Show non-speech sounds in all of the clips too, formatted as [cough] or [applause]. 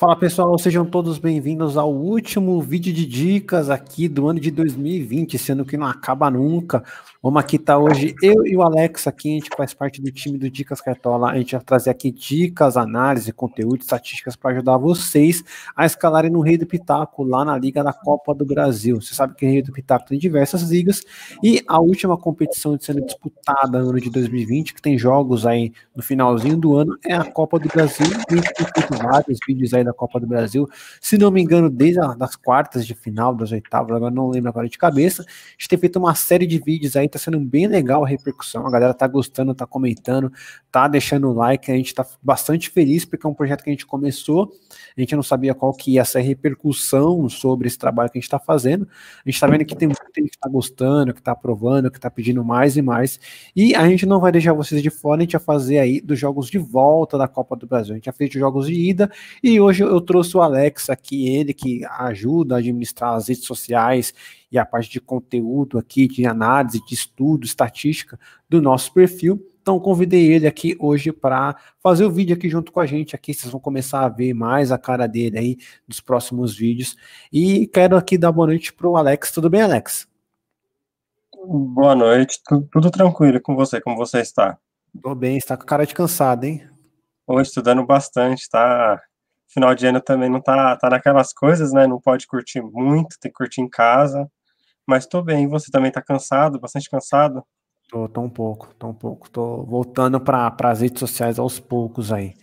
Fala pessoal, sejam todos bem-vindos ao último vídeo de dicas aqui do ano de 2020, sendo que não acaba nunca. Vamos aqui tá hoje eu e o Alex aqui, a gente faz parte do time do Dicas Cartola. A gente vai trazer aqui dicas, análise, conteúdo, estatísticas para ajudar vocês a escalarem no Rei do Pitaco lá na Liga da Copa do Brasil. Você sabe que o Rei do Pitaco tem diversas ligas e a última competição sendo disputada no ano de 2020, que tem jogos aí no finalzinho do ano, é a Copa do Brasil. A gente tem vários vídeos aí da da Copa do Brasil, se não me engano, desde as quartas de final, das oitavas, agora não lembro agora de cabeça. A gente tem feito uma série de vídeos aí, tá sendo bem legal a repercussão, a galera tá gostando, tá comentando, tá deixando o like, a gente tá bastante feliz porque é um projeto que a gente começou, a gente não sabia qual que ia ser a repercussão sobre esse trabalho que a gente tá fazendo. A gente tá vendo que tem muita gente que tá gostando, que tá aprovando, que tá pedindo mais e mais, e a gente não vai deixar vocês de fora, a gente vai fazer aí dos jogos de volta da Copa do Brasil. A gente já fez os jogos de ida e hoje hoje eu trouxe o Alex aqui, ele que ajuda a administrar as redes sociais e a parte de conteúdo aqui, de análise, de estudo, estatística do nosso perfil. Então convidei ele aqui hoje para fazer o vídeo aqui junto com a gente aqui. Vocês vão começar a ver mais a cara dele aí nos próximos vídeos. E quero aqui dar boa noite para o Alex. Tudo bem, Alex? Boa noite. Tudo, tudo tranquilo com você? Como você está? Tô bem. Está com cara de cansado, hein? Estou estudando bastante. Tá final de ano também não tá, tá naquelas coisas, né? Não pode curtir muito, tem que curtir em casa. Mas tô bem, você também tá cansado, bastante cansado? Tô, tô um pouco, tô um pouco. Tô voltando para as redes sociais aos poucos aí.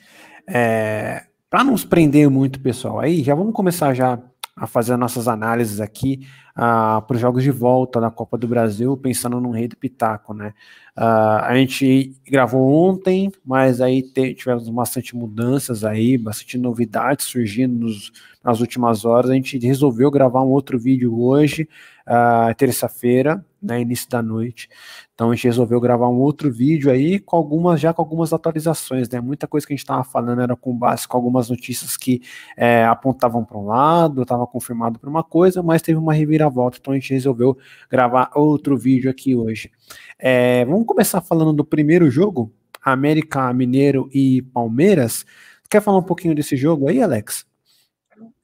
É, para não nos prender muito, pessoal, aí já vamos começar já a fazer nossas análises aqui uh, para os jogos de volta da Copa do Brasil, pensando no Rei do Pitaco, né? Uh, a gente gravou ontem, mas aí tivemos bastante mudanças aí, bastante novidades surgindo nos, nas últimas horas. A gente resolveu gravar um outro vídeo hoje, uh, terça-feira, né, início da noite. Então a gente resolveu gravar um outro vídeo aí com algumas já com algumas atualizações, né? Muita coisa que a gente estava falando era com base com algumas notícias que é, apontavam para um lado, estava confirmado para uma coisa, mas teve uma reviravolta, então a gente resolveu gravar outro vídeo aqui hoje. É, vamos começar falando do primeiro jogo, América Mineiro e Palmeiras. Quer falar um pouquinho desse jogo aí, Alex?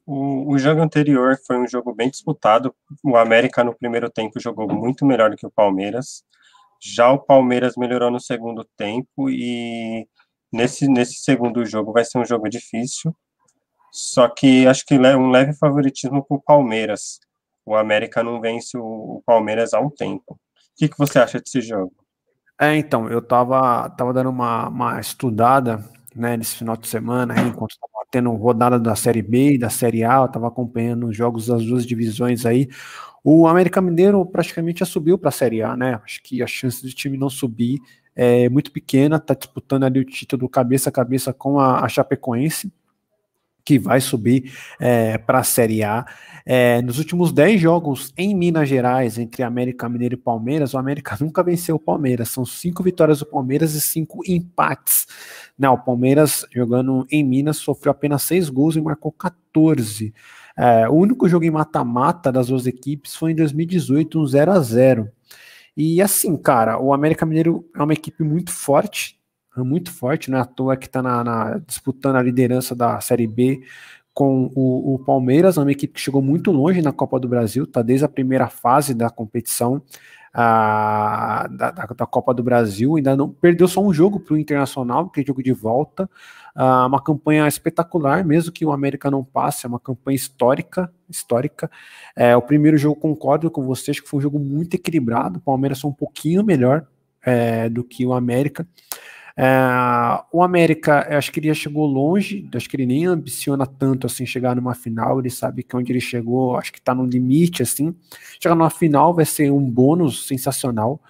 O, o, jogo anterior foi um jogo bem disputado. O América, no primeiro tempo, jogou muito melhor do que o Palmeiras. Já o Palmeiras melhorou no segundo tempo e nesse, nesse segundo jogo vai ser um jogo difícil. Só que acho que é um leve favoritismo para o Palmeiras. O América não vence o, o Palmeiras há um tempo. O que, que você acha desse jogo? É, então, eu tava, tava dando uma, uma estudada né, nesse final de semana, enquanto estava tá tendo rodada da Série B e da Série A, eu estava acompanhando os jogos das duas divisões aí. O América Mineiro praticamente já subiu para a Série A, né? Acho que a chance do time não subir é muito pequena, está disputando ali o título cabeça a cabeça com a, a Chapecoense que vai subir é, eh, para a Série A. É, nos últimos 10 jogos em Minas Gerais, entre América Mineiro e Palmeiras, o América [laughs] nunca venceu o Palmeiras. São cinco vitórias do Palmeiras e cinco empates. Não, o Palmeiras, jogando em Minas, sofreu apenas seis gols e marcou 14. É, eh, o único jogo em mata-mata das duas equipes foi em 2018, um 0 a 0 E assim, cara, o América Mineiro é uma equipe muito forte, é muito forte, não é à toa que está na, na, disputando a liderança da Série B com o, o, Palmeiras, uma equipe que chegou muito longe na Copa do Brasil, está desde a primeira fase da competição ah, a, da, da, Copa do Brasil, ainda não perdeu só um jogo para o Internacional, que é jogo de volta, ah, uma campanha espetacular, mesmo que o América não passe, é uma campanha histórica, histórica. É, o primeiro jogo concordo com vocês que foi um jogo muito equilibrado, o Palmeiras foi um pouquinho melhor é, do que o América. É, o América, acho que ele já chegou longe, acho que ele nem ambiciona tanto assim chegar numa final, ele sabe que onde ele chegou, acho que está no limite assim. Chegar numa final vai ser um bônus sensacional,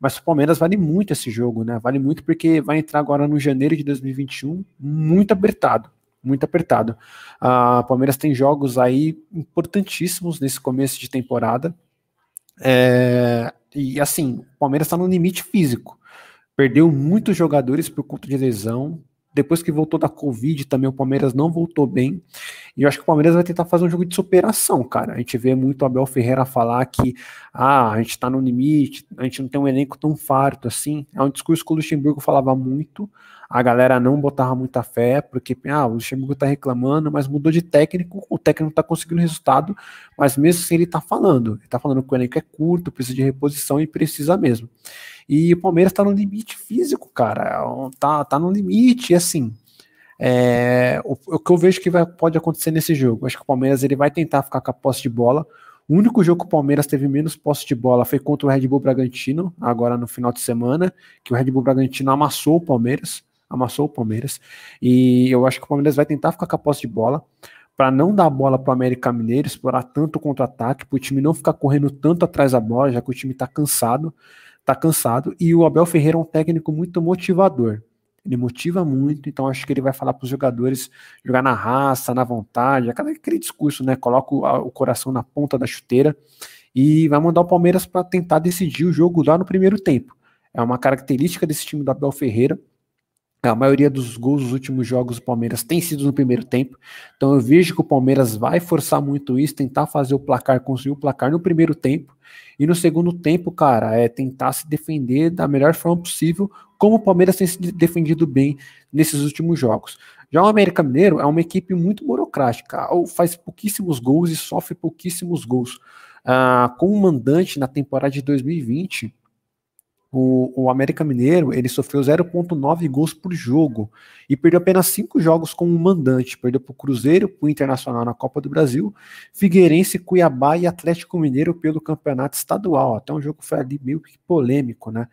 mas o Palmeiras vale muito esse jogo, né? Vale muito porque vai entrar agora no janeiro de 2021 muito apertado, muito apertado. O ah, Palmeiras tem jogos aí importantíssimos nesse começo de temporada. É, e assim, o Palmeiras está no limite físico. Perdeu muitos jogadores por conta de lesão. Depois que voltou da Covid, também o Palmeiras não voltou bem. E eu acho que o Palmeiras vai tentar fazer um jogo de superação, cara. A gente vê muito o Abel Ferreira falar que ah, a gente tá no limite, a gente não tem um elenco tão farto assim. É um discurso que o Luxemburgo falava muito. A galera não botava muita fé, porque ah, o Luxemburgo tá reclamando, mas mudou de técnico, o técnico tá conseguindo resultado, mas mesmo assim ele está falando. Ele tá falando que o elenco é curto, precisa de reposição e precisa mesmo. E o Palmeiras tá no limite físico, cara. Tá, tá no limite, assim. É, o, o, que eu vejo que vai, pode acontecer nesse jogo. Acho que o Palmeiras ele vai tentar ficar com a posse de bola. O único jogo que o Palmeiras teve menos posse de bola foi contra o Red Bull Bragantino, agora no final de semana, que o Red Bull Bragantino amassou o Palmeiras, amassou o Palmeiras. E eu acho que o Palmeiras vai tentar ficar com a posse de bola para não dar bola para o América Mineiro, explorar tanto contra-ataque, para o time não ficar correndo tanto atrás da bola, já que o time está cansado está cansado. E o Abel Ferreira é um técnico muito motivador. Ele motiva muito, então acho que ele vai falar para os jogadores jogar na raça, na vontade, aquele discurso, né? Coloca o coração na ponta da chuteira e vai mandar o Palmeiras para tentar decidir o jogo lá no primeiro tempo. É uma característica desse time do Abel Ferreira. A maioria dos gols dos últimos jogos do Palmeiras tem sido no primeiro tempo. Então eu vejo que o Palmeiras vai forçar muito isso, tentar fazer o placar, conseguir o placar no primeiro tempo. E no segundo tempo, cara, é tentar se defender da melhor forma possível, como o Palmeiras tem se defendido bem nesses últimos jogos. Já o América Mineiro é uma equipe muito burocrática, faz pouquíssimos gols e sofre pouquíssimos gols. Ah, como mandante na temporada de 2020, o, o América Mineiro ele sofreu 0,9 gols por jogo e perdeu apenas cinco jogos como mandante. Perdeu para o Cruzeiro, para o Internacional na Copa do Brasil, Figueirense, Cuiabá e Atlético Mineiro pelo campeonato estadual. Até um jogo foi ali meio que polêmico, né?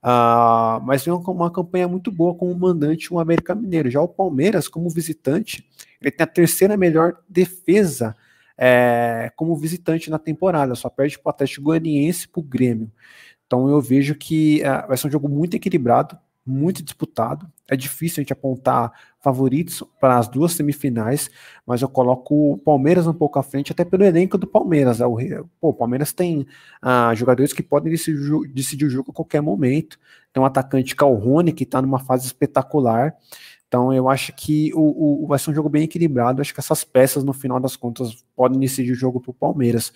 Uh, mas tem uma, uma, campanha muito boa como mandante o América Mineiro. Já o Palmeiras, como visitante, ele tem a terceira melhor defesa é, como visitante na temporada, só perde para o Atlético Goianiense e para o Grêmio. Então eu vejo que é, vai ser um jogo muito equilibrado, muito disputado. É difícil a gente apontar favoritos para as duas semifinais, mas eu coloco o Palmeiras um pouco à frente, até pelo elenco do Palmeiras. Né? O, pô, o Palmeiras tem ah, jogadores que podem decidir, decidir, o jogo a qualquer momento. Tem um atacante Calrone que está numa fase espetacular. Então eu acho que o, o, vai ser um jogo bem equilibrado. Acho que essas peças, no final das contas, podem decidir o jogo para o Palmeiras.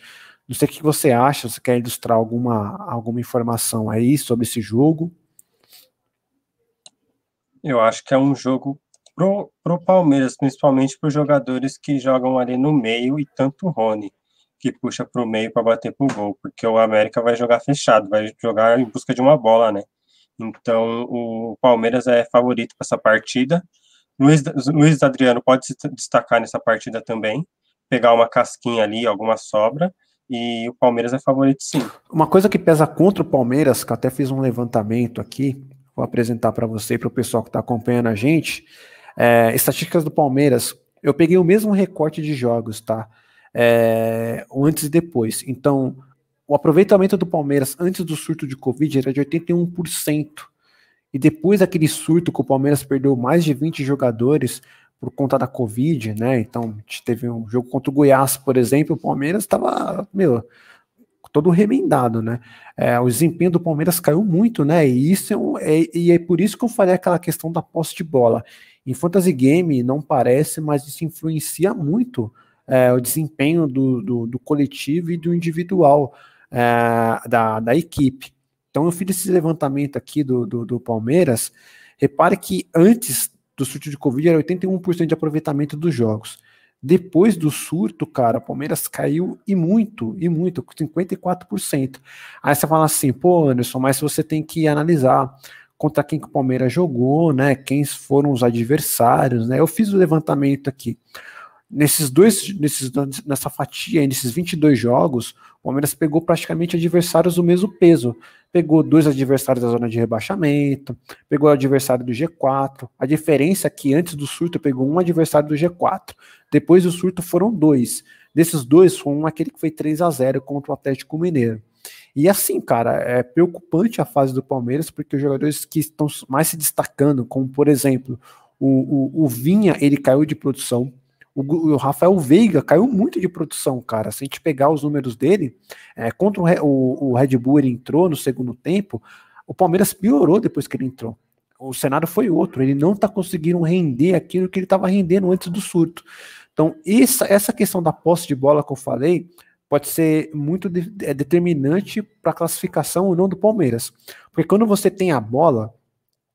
Não sei o que você acha, você quer ilustrar alguma, alguma informação aí sobre esse jogo? Eu acho que é um jogo pro, pro Palmeiras, principalmente para os jogadores que jogam ali no meio e tanto o Rony, que puxa para o meio para bater para o gol, porque o América vai jogar fechado, vai jogar em busca de uma bola, né? Então o Palmeiras é favorito para essa partida. Luiz, Luiz Adriano pode se destacar nessa partida também, pegar uma casquinha ali, alguma sobra, e o Palmeiras é favorito sim. Uma coisa que pesa contra o Palmeiras, que até fiz um levantamento aqui, vou apresentar para você e para o pessoal que está acompanhando a gente, é, estatísticas do Palmeiras. Eu peguei o mesmo recorte de jogos, tá? É, antes e depois. Então, o aproveitamento do Palmeiras antes do surto de Covid era de 81%. E depois daquele surto que o Palmeiras perdeu mais de 20 jogadores, por conta da Covid, né? Então, a gente teve um jogo contra o Goiás, por exemplo, o Palmeiras estava, meu, todo remendado, né? É, o desempenho do Palmeiras caiu muito, né? E isso é, um, é, e é por isso que eu falei aquela questão da posse de bola. Em fantasy game não parece, mas isso influencia muito é, o desempenho do, do, do, coletivo e do individual é, da, da equipe. Então eu fiz esse levantamento aqui do, do, do Palmeiras. Repare que antes do surto de Covid era 81% de aproveitamento dos jogos. Depois do surto, cara, o Palmeiras caiu e muito, e muito, 54%. Aí você fala assim, pô, Anderson, mas você tem que analisar contra quem que o Palmeiras jogou, né? Quem foram os adversários, né? Eu fiz o levantamento aqui. Nesses dois, nesses, nessa fatia, nesses 22 jogos, o Palmeiras pegou praticamente adversários do mesmo peso pegou dois adversários da zona de rebaixamento, pegou o adversário do G4. A diferença é que antes do surto pegou um adversário do G4, depois do surto foram dois. Desses dois, foi um aquele que foi 3 a 0 contra o Atlético Mineiro. E assim, cara, é preocupante a fase do Palmeiras, porque os jogadores que estão mais se destacando, como por exemplo, o, o, o Vinha, ele caiu de produção, o, o, Rafael Veiga caiu muito de produção, cara. Se a gente pegar os números dele, é, contra o, o, Red Bull ele entrou no segundo tempo, o Palmeiras piorou depois que ele entrou. O cenário foi outro, ele não está conseguindo render aquilo que ele estava rendendo antes do surto. Então, essa, essa questão da posse de bola que eu falei, pode ser muito de, é, determinante para a classificação ou não do Palmeiras. Porque quando você tem a bola,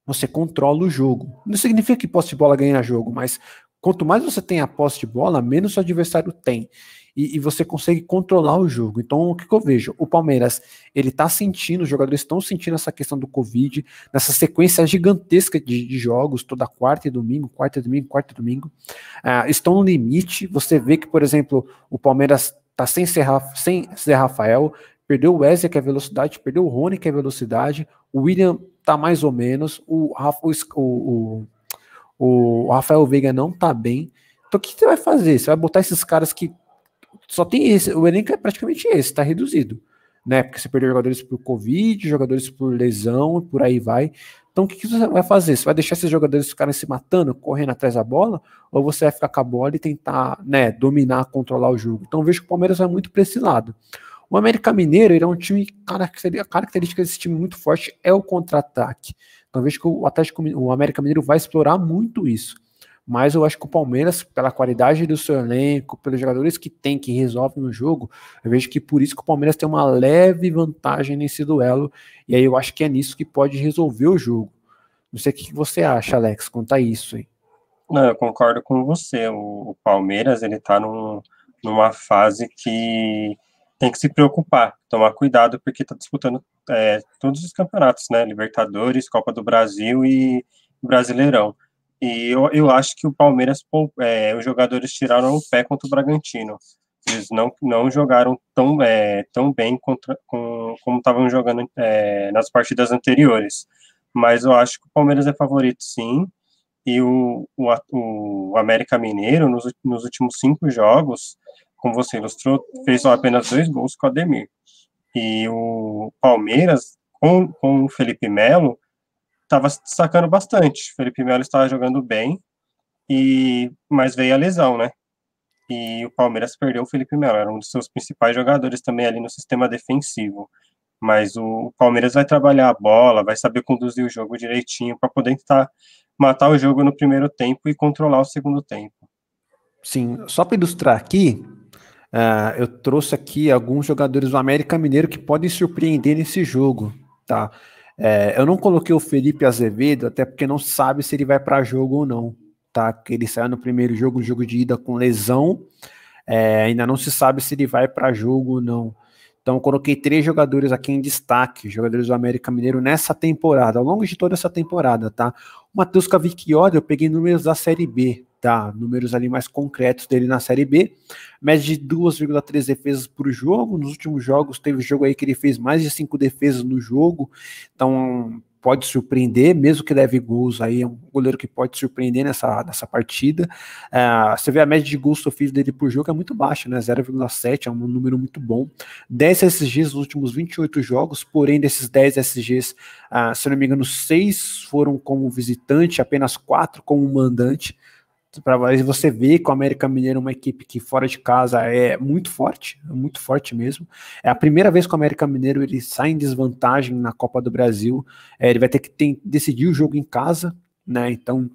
você controla o jogo. Não significa que posse de bola ganha jogo, mas Quanto mais você tem a posse de bola, menos o adversário tem. E, e, você consegue controlar o jogo. Então, o que, que eu vejo? O Palmeiras, ele tá sentindo, os jogadores estão sentindo essa questão do Covid, nessa sequência gigantesca de, de, jogos, toda quarta e domingo, quarta e domingo, quarta e domingo. Ah, estão no limite. Você vê que, por exemplo, o Palmeiras tá sem, Serra, sem Zé Rafael, perdeu o Wesley, que é velocidade, perdeu o Rony, que é velocidade, o William tá mais ou menos, o, o, o o Rafael Veiga não tá bem. Então o que você vai fazer? Você vai botar esses caras que só tem esse, o elenco é praticamente esse, tá reduzido, né? Porque você perdeu jogadores por Covid, jogadores por lesão e por aí vai. Então o que, você vai fazer? Você vai deixar esses jogadores ficarem se matando, correndo atrás da bola, ou você vai ficar com a bola e tentar, né, dominar, controlar o jogo? Então vejo que o Palmeiras vai muito para esse lado. O América Mineiro ele é um time, a característica desse time muito forte é o contra-ataque. Então vejo que o Atlético, o América Mineiro vai explorar muito isso. Mas eu acho que o Palmeiras, pela qualidade do seu elenco, pelos jogadores que tem, que resolve no jogo, eu vejo que por isso que o Palmeiras tem uma leve vantagem nesse duelo. E aí eu acho que é nisso que pode resolver o jogo. Não sei o que você acha, Alex, quanto a isso aí. Não, eu concordo com você. O, Palmeiras, ele tá num, numa fase que tem que se preocupar, tomar cuidado, porque está disputando é, todos os campeonatos, né? Libertadores, Copa do Brasil e Brasileirão. E eu, eu acho que o Palmeiras, é, os jogadores tiraram o pé contra o Bragantino. Eles não, não jogaram tão, é, tão bem contra, com, como estavam jogando é, nas partidas anteriores. Mas eu acho que o Palmeiras é favorito, sim. E o, o, o América Mineiro, nos, nos últimos cinco jogos, como você ilustrou, fez apenas dois gols com o Ademir. E o Palmeiras, com, com o Felipe Melo, estava se destacando bastante. O Felipe Melo estava jogando bem, e mas veio a lesão, né? E o Palmeiras perdeu o Felipe Melo, era um dos seus principais jogadores também ali no sistema defensivo. Mas o Palmeiras vai trabalhar a bola, vai saber conduzir o jogo direitinho para poder tentar matar o jogo no primeiro tempo e controlar o segundo tempo. Sim, só para ilustrar aqui, Uh, eu trouxe aqui alguns jogadores do América Mineiro que podem surpreender nesse jogo, tá? É, eu não coloquei o Felipe Azevedo, até porque não sabe se ele vai para jogo ou não, tá? Que ele saiu no primeiro jogo, jogo de ida com lesão, é, ainda não se sabe se ele vai para jogo ou não. Então, coloquei três jogadores aqui em destaque, jogadores do América Mineiro nessa temporada, ao longo de toda essa temporada, tá? O Matheus Cavicchioli eu peguei números da Série B, tá? Números ali mais concretos dele na Série B. Média de 2,3 defesas por jogo. Nos últimos jogos teve jogo aí que ele fez mais de 5 defesas no jogo. Então pode surpreender, mesmo que leve gols aí, é um goleiro que pode surpreender nessa, nessa partida. Uh, você vê a média de gols sofridos dele por jogo é muito baixa, né? 0,7 é um número muito bom. 10 SGs nos últimos 28 jogos, porém desses 10 SGs, uh, ah, se não me engano, 6 foram como visitante, apenas 4 como mandante para você ver que o América Mineiro é uma equipe que fora de casa é muito forte, muito forte mesmo. É a primeira vez que o América Mineiro ele sai em desvantagem na Copa do Brasil. É, ele vai ter que decidir o jogo em casa, né? Então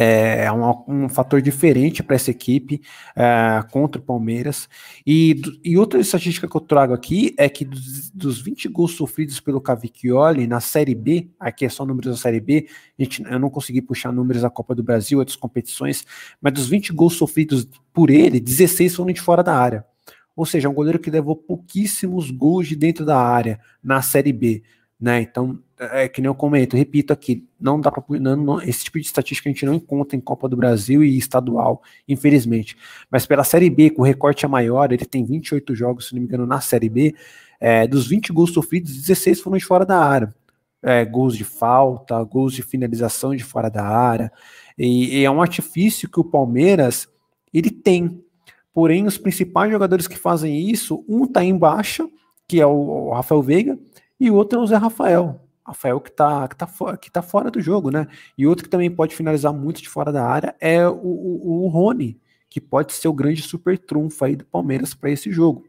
é, é um, um fator diferente para essa equipe é, contra o Palmeiras. E, e outra estatística que eu trago aqui é que dos, dos 20 gols sofridos pelo Cavicchioli na Série B, aqui é só números da Série B, gente, eu não consegui puxar números da Copa do Brasil, outras competições, mas dos 20 gols sofridos por ele, 16 foram de fora da área. Ou seja, é um goleiro que levou pouquíssimos gols de dentro da área na Série B. Né? Então, é que nem eu comento, repito aqui, não dá para esse tipo de estatística a gente não encontra em Copa do Brasil e estadual, infelizmente. Mas pela Série B, com o recorte é maior, ele tem 28 jogos, se não me engano, na Série B. É, dos 20 gols sofridos, 16 foram de fora da área. É, gols de falta, gols de finalização de fora da área. E, e é um artifício que o Palmeiras ele tem. Porém, os principais jogadores que fazem isso, um está em baixa, que é o, o Rafael Veiga, e o outro é o Zé Rafael. Rafael que está que tá que tá fora do jogo, né? E outro que também pode finalizar muito de fora da área é o, o, o Rony, que pode ser o grande super trunfo aí do Palmeiras para esse jogo.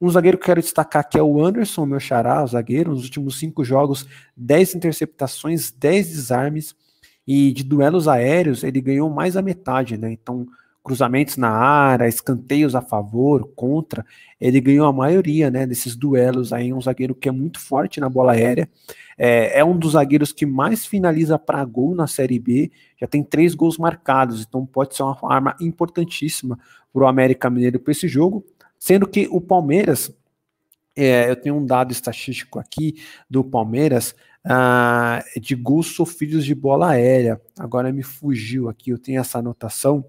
Um zagueiro que quero destacar que é o Anderson, meu xará, o zagueiro. Nos últimos cinco jogos, 10 interceptações, 10 desarmes. E de duelos aéreos, ele ganhou mais a metade, né? Então, cruzamentos na área, escanteios a favor, contra, ele ganhou a maioria né, desses duelos aí, um zagueiro que é muito forte na bola aérea, é, é um dos zagueiros que mais finaliza para gol na Série B, já tem três gols marcados, então pode ser uma arma importantíssima para o América Mineiro para esse jogo, sendo que o Palmeiras, é, eu tenho um dado estatístico aqui do Palmeiras, ah, de gols sofridos de bola aérea, agora me fugiu aqui, eu tenho essa anotação,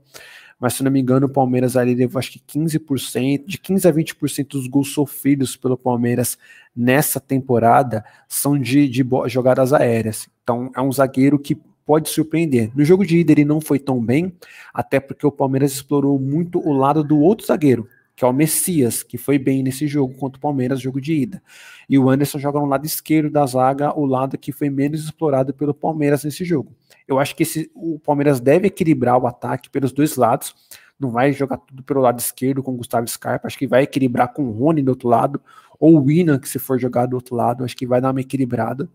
mas se não me engano, o Palmeiras ali levou acho que 15%, de 15 a 20% dos gols sofridos pelo Palmeiras nessa temporada são de, de jogadas aéreas. Então é um zagueiro que pode surpreender. No jogo de ida ele não foi tão bem, até porque o Palmeiras explorou muito o lado do outro zagueiro, que é o Messias, que foi bem nesse jogo contra o Palmeiras, jogo de ida. E o Anderson joga no lado esquerdo da zaga, o lado que foi menos explorado pelo Palmeiras nesse jogo. Eu acho que esse, o Palmeiras deve equilibrar o ataque pelos dois lados. Não vai jogar tudo pelo lado esquerdo com o Gustavo Scarpa. Acho que vai equilibrar com o Rony do outro lado, ou o Ina, que se for jogar do outro lado, acho que vai dar uma equilibrada.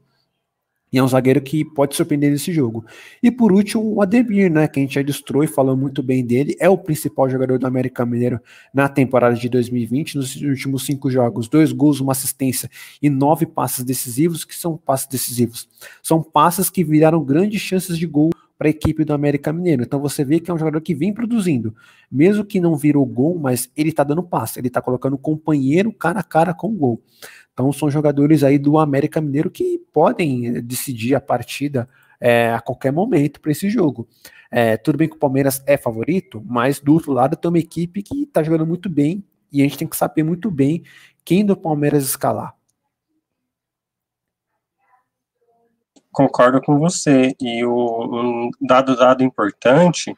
E é um zagueiro que pode surpreender nesse jogo. E por último, o Ademir, né? Que a gente já destruiu, falou muito bem dele. É o principal jogador do América Mineiro na temporada de 2020. Nos últimos cinco jogos, dois gols, uma assistência e nove passes decisivos. que são passes decisivos? São passes que viraram grandes chances de gol para a equipe do América Mineiro. Então você vê que é um jogador que vem produzindo, mesmo que não virou gol, mas ele está dando passe, ele está colocando companheiro cara a cara com o gol. Então são jogadores aí do América Mineiro que podem eh, decidir a partida é, a qualquer momento para esse jogo. É, tudo bem que o Palmeiras é favorito, mas do outro lado tem uma equipe que está jogando muito bem e a gente tem que saber muito bem quem do Palmeiras escalar. Concordo com você. E o, um dado dado importante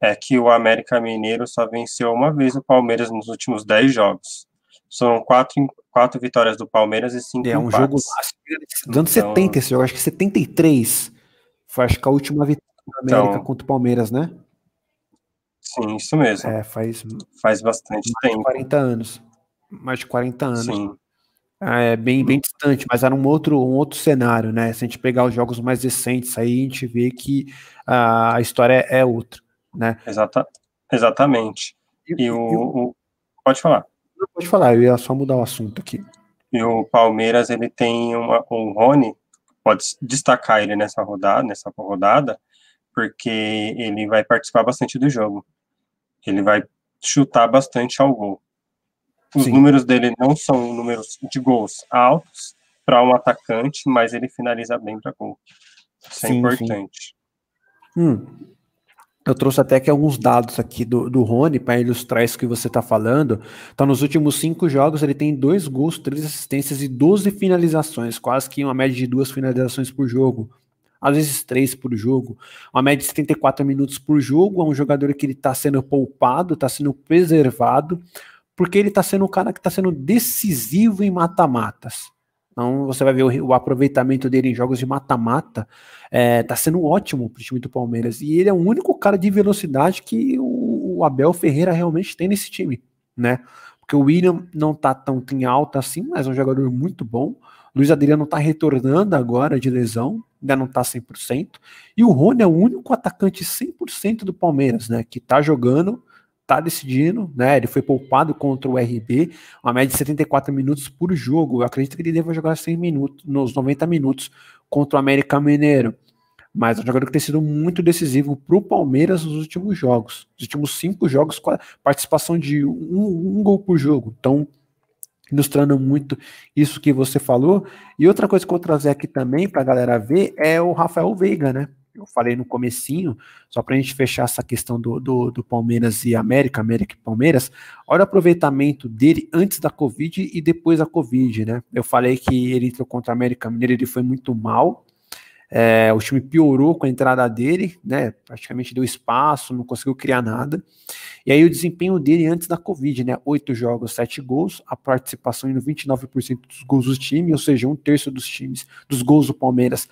é que o América Mineiro só venceu uma vez o Palmeiras nos últimos 10 jogos. São quatro, quatro vitórias do Palmeiras e cinco É um empates. jogo né, dando então... 70 esse jogo, acho que 73 foi acho que a última vitória do América então... contra o Palmeiras, né? Sim, isso mesmo. É, faz faz bastante mais tempo. 40 anos. Mais de 40 anos. Sim. Ah, é bem, bem distante, mas era um outro, um outro cenário, né? Se a gente pegar os jogos mais recentes aí, a gente vê que a, a história é, outra, né? Exata, exatamente. E, e o, o, Pode falar. Pode falar, eu ia só mudar o assunto aqui. E o Palmeiras, ele tem uma, um Rony, pode destacar ele nessa rodada, nessa rodada, porque ele vai participar bastante do jogo. Ele vai chutar bastante ao gol. Os Sim. números dele não são números de gols altos para um atacante, mas ele finaliza bem para gol. Isso é sim, é importante. Hum. Eu trouxe até que alguns dados aqui do, do Rony para ilustrar isso que você está falando. Então, nos últimos cinco jogos, ele tem dois gols, três assistências e 12 finalizações, quase que uma média de duas finalizações por jogo às vezes três por jogo, uma média de 74 minutos por jogo, é um jogador que ele está sendo poupado, está sendo preservado, porque ele está sendo um cara que está sendo decisivo em mata-matas. Então você vai ver o, o aproveitamento dele em jogos de mata-mata está é, sendo ótimo para o time do Palmeiras. E ele é o único cara de velocidade que o, o Abel Ferreira realmente tem nesse time, né? Porque o William não está tão em alta assim, mas é um jogador muito bom. Luiz Adriano está retornando agora de lesão, ainda não está 100%. E o Rony é o único atacante 100% do Palmeiras, né? Que está jogando tá decidindo, né? Ele foi poupado contra o RB, uma média de 74 minutos por jogo. Eu acredito que ele deva jogar 100 minutos, nos 90 minutos contra o América Mineiro. Mas é um jogador que tem sido muito decisivo para o Palmeiras nos últimos jogos. Nos últimos cinco jogos, com a participação de um, um gol por jogo. Então, ilustrando muito isso que você falou. E outra coisa que eu vou trazer aqui também para a galera ver é o Rafael Veiga, né? eu falei no comecinho, só para a gente fechar essa questão do, do, do, Palmeiras e América, América e Palmeiras, olha o aproveitamento dele antes da Covid e depois da Covid, né? Eu falei que ele entrou contra a América Mineira, ele foi muito mal, é, o time piorou com a entrada dele, né? Praticamente deu espaço, não conseguiu criar nada. E aí o desempenho dele antes da Covid, né? Oito jogos, sete gols, a participação em 29% dos gols do time, ou seja, um terço dos times dos gols do Palmeiras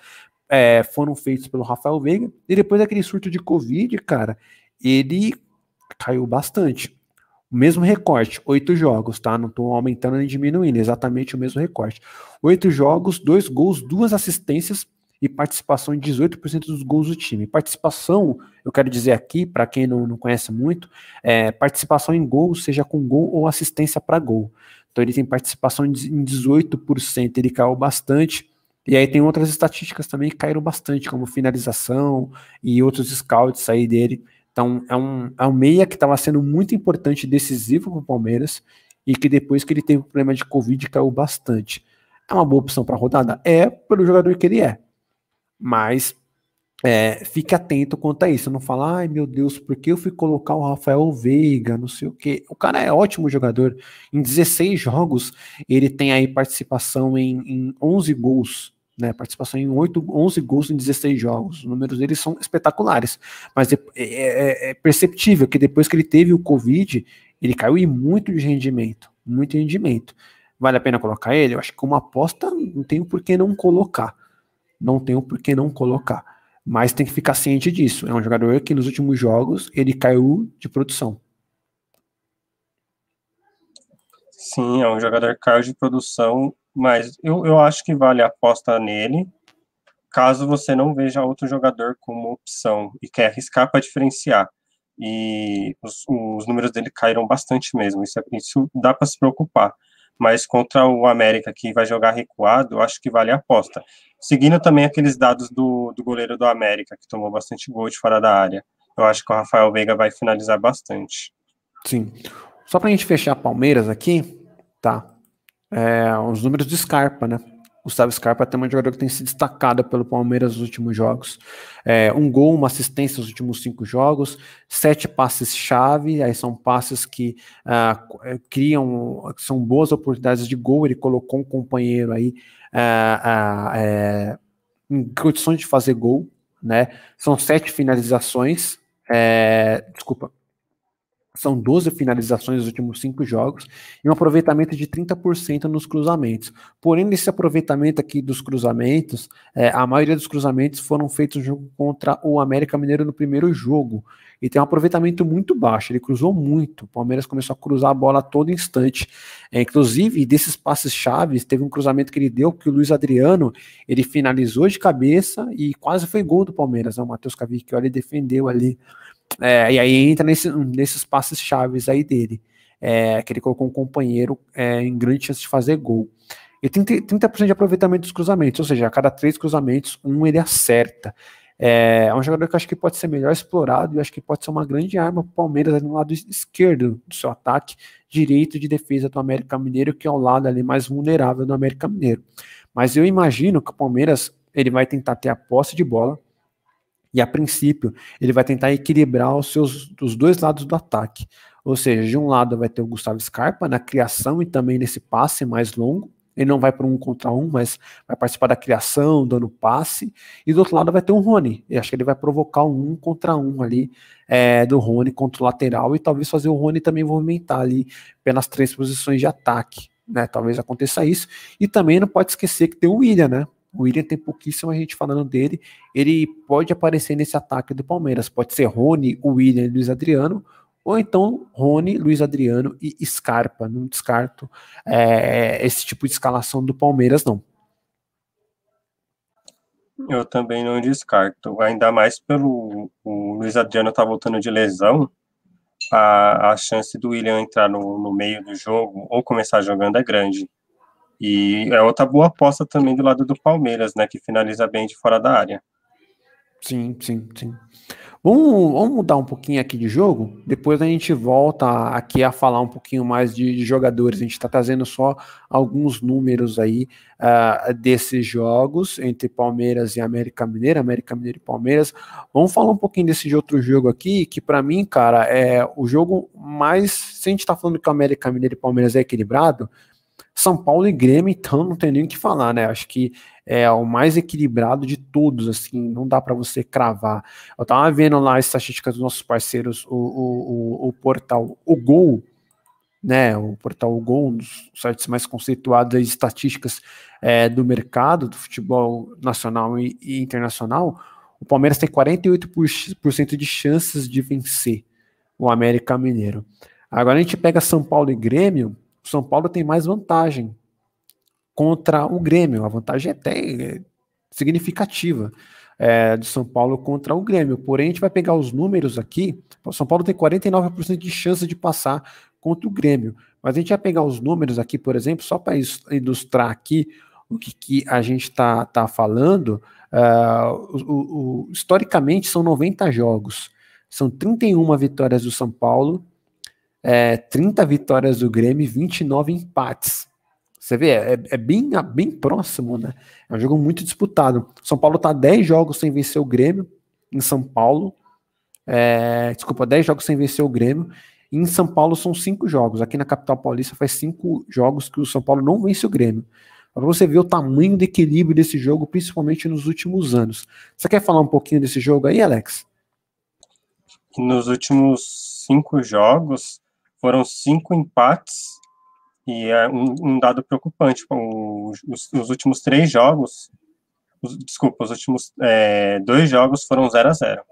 é, foram feitos pelo Rafael Veiga. E depois daquele surto de Covid, cara, ele caiu bastante. O mesmo recorte, oito jogos, tá? Não tô aumentando nem diminuindo, exatamente o mesmo recorte. Oito jogos, dois gols, duas assistências e participação em 18% dos gols do time. Participação, eu quero dizer aqui, para quem não, não conhece muito, é participação em gols, seja com gol ou assistência para gol. Então ele tem participação em 18%, ele caiu bastante. E aí tem outras estatísticas também que caíram bastante, como finalização e outros scouts aí dele. Então é um, é um meia que estava sendo muito importante decisivo para o Palmeiras e que depois que ele teve o problema de Covid caiu bastante. É uma boa opção para rodada? É, pelo jogador que ele é. Mas é, fique atento quanto a isso. Não fala, ai meu Deus, por que eu fui colocar o Rafael Veiga, não sei o quê. O cara é ótimo jogador. Em 16 jogos, ele tem aí participação em, em 11 gols. Né, participação em 8, 11 gols em 16 jogos. Os números dele são espetaculares. Mas é, é, é, é perceptível que depois que ele teve o Covid, ele caiu em muito de rendimento. Muito rendimento. Vale a pena colocar ele? Eu acho que uma aposta não tenho por que não colocar. Não tenho por que não colocar. Mas tem que ficar ciente disso. É um jogador que nos últimos jogos ele caiu de produção. Sim, é um jogador que caiu de produção, mas eu, eu acho que vale a aposta nele, caso você não veja outro jogador como opção e quer arriscar para diferenciar. E os, os números dele caíram bastante mesmo, isso, é, isso dá para se preocupar mas contra o América, que vai jogar recuado, acho que vale a aposta. Seguindo também aqueles dados do, do goleiro do América, que tomou bastante gol de fora da área. Eu acho que o Rafael Veiga vai finalizar bastante. Sim. Só para a gente fechar Palmeiras aqui, tá? É, os números de Scarpa, né? Gustavo Scarpa é também um jogador que tem se destacado pelo Palmeiras nos últimos jogos. É, um gol, uma assistência nos últimos cinco jogos, sete passes-chave, aí são passes que uh, criam, são boas oportunidades de gol, ele colocou um companheiro aí uh, uh, em condições de fazer gol, né? São sete finalizações, desculpa, são 12 finalizações nos últimos cinco jogos e um aproveitamento de 30% nos cruzamentos. Porém, nesse aproveitamento aqui dos cruzamentos, é, a maioria dos cruzamentos foram feitos no jogo contra o América Mineiro no primeiro jogo. E tem um aproveitamento muito baixo, ele cruzou muito. O Palmeiras começou a cruzar a bola a todo instante. É, inclusive, desses passes chaves, teve um cruzamento que ele deu, que o Luiz Adriano ele finalizou de cabeça e quase foi gol do Palmeiras. Né? O Matheus Cavicchioli defendeu ali é, e aí entra nesse, nesses passes chaves aí dele, é, que ele colocou um companheiro é, em grande chance de fazer gol. E 30%, 30 de aproveitamento dos cruzamentos, ou seja, a cada três cruzamentos, um ele acerta. É, é, um jogador que eu acho que pode ser melhor explorado e acho que pode ser uma grande arma para o Palmeiras no lado esquerdo do seu ataque, direito de defesa do América Mineiro, que é o lado ali mais vulnerável do América Mineiro. Mas eu imagino que o Palmeiras ele vai tentar ter a posse de bola, e a princípio, ele vai tentar equilibrar os, seus, os dois lados do ataque. Ou seja, de um lado vai ter o Gustavo Scarpa na criação e também nesse passe mais longo. Ele não vai para um contra um, mas vai participar da criação, dando passe. E do outro lado vai ter o um Rony. Eu acho que ele vai provocar um, um contra um ali é, do Rony contra o lateral e talvez fazer o Rony também movimentar ali pelas três posições de ataque. Né, talvez aconteça isso. E também não pode esquecer que tem o William, né? O William tem pouquíssima gente falando dele. Ele pode aparecer nesse ataque do Palmeiras. Pode ser Rony, William e Luiz Adriano, ou então Rony, Luiz Adriano e Scarpa. Não descarto é, esse tipo de escalação do Palmeiras, não. Eu também não descarto, ainda mais pelo o Luiz Adriano tá voltando de lesão, a, a chance do William entrar no, no meio do jogo ou começar jogando é grande. E é outra boa aposta também do lado do Palmeiras, né? Que finaliza bem de fora da área. Sim, sim, sim. Vamos, vamos mudar um pouquinho aqui de jogo. Depois a gente volta aqui a falar um pouquinho mais de, de jogadores. A gente está trazendo só alguns números aí uh, desses jogos entre Palmeiras e América Mineira, América Mineira e Palmeiras. Vamos falar um pouquinho desse outro jogo aqui, que para mim, cara, é o jogo mais. Se a gente está falando que o América Mineira e Palmeiras é equilibrado, são Paulo e Grêmio, então, não tem nem o que falar, né? Acho que é o mais equilibrado de todos, assim, não dá para você cravar. Eu tava vendo lá as estatísticas dos nossos parceiros, o, o, o, o portal O Gol, né? O portal O Gol, um dos sites mais conceituados de estatísticas é, do mercado, do futebol nacional e, e internacional. O Palmeiras tem 48% de chances de vencer o América Mineiro. Agora a gente pega São Paulo e Grêmio, o São Paulo tem mais vantagem contra o Grêmio. A vantagem é até é, significativa é, de São Paulo contra o Grêmio. Porém, a gente vai pegar os números aqui. O São Paulo tem 49% de chance de passar contra o Grêmio. Mas a gente vai pegar os números aqui, por exemplo, só para ilustrar aqui o que, que a gente está tá falando. Uh, o, o, historicamente, são 90 jogos. São 31 vitórias do São Paulo, é, 30 vitórias do Grêmio e 29 empates. Você vê, é, é bem, é bem próximo, né? É um jogo muito disputado. São Paulo está 10 jogos sem vencer o Grêmio em São Paulo. É, desculpa, 10 jogos sem vencer o Grêmio. E em São Paulo são 5 jogos. Aqui na capital paulista faz 5 jogos que o São Paulo não vence o Grêmio. Para você ver o tamanho do equilíbrio desse jogo, principalmente nos últimos anos. Você quer falar um pouquinho desse jogo aí, Alex? Nos últimos cinco jogos, foram cinco empates e é um, um dado preocupante. Os, os, últimos três jogos, os, desculpa, os últimos é, dois jogos foram 0 a 0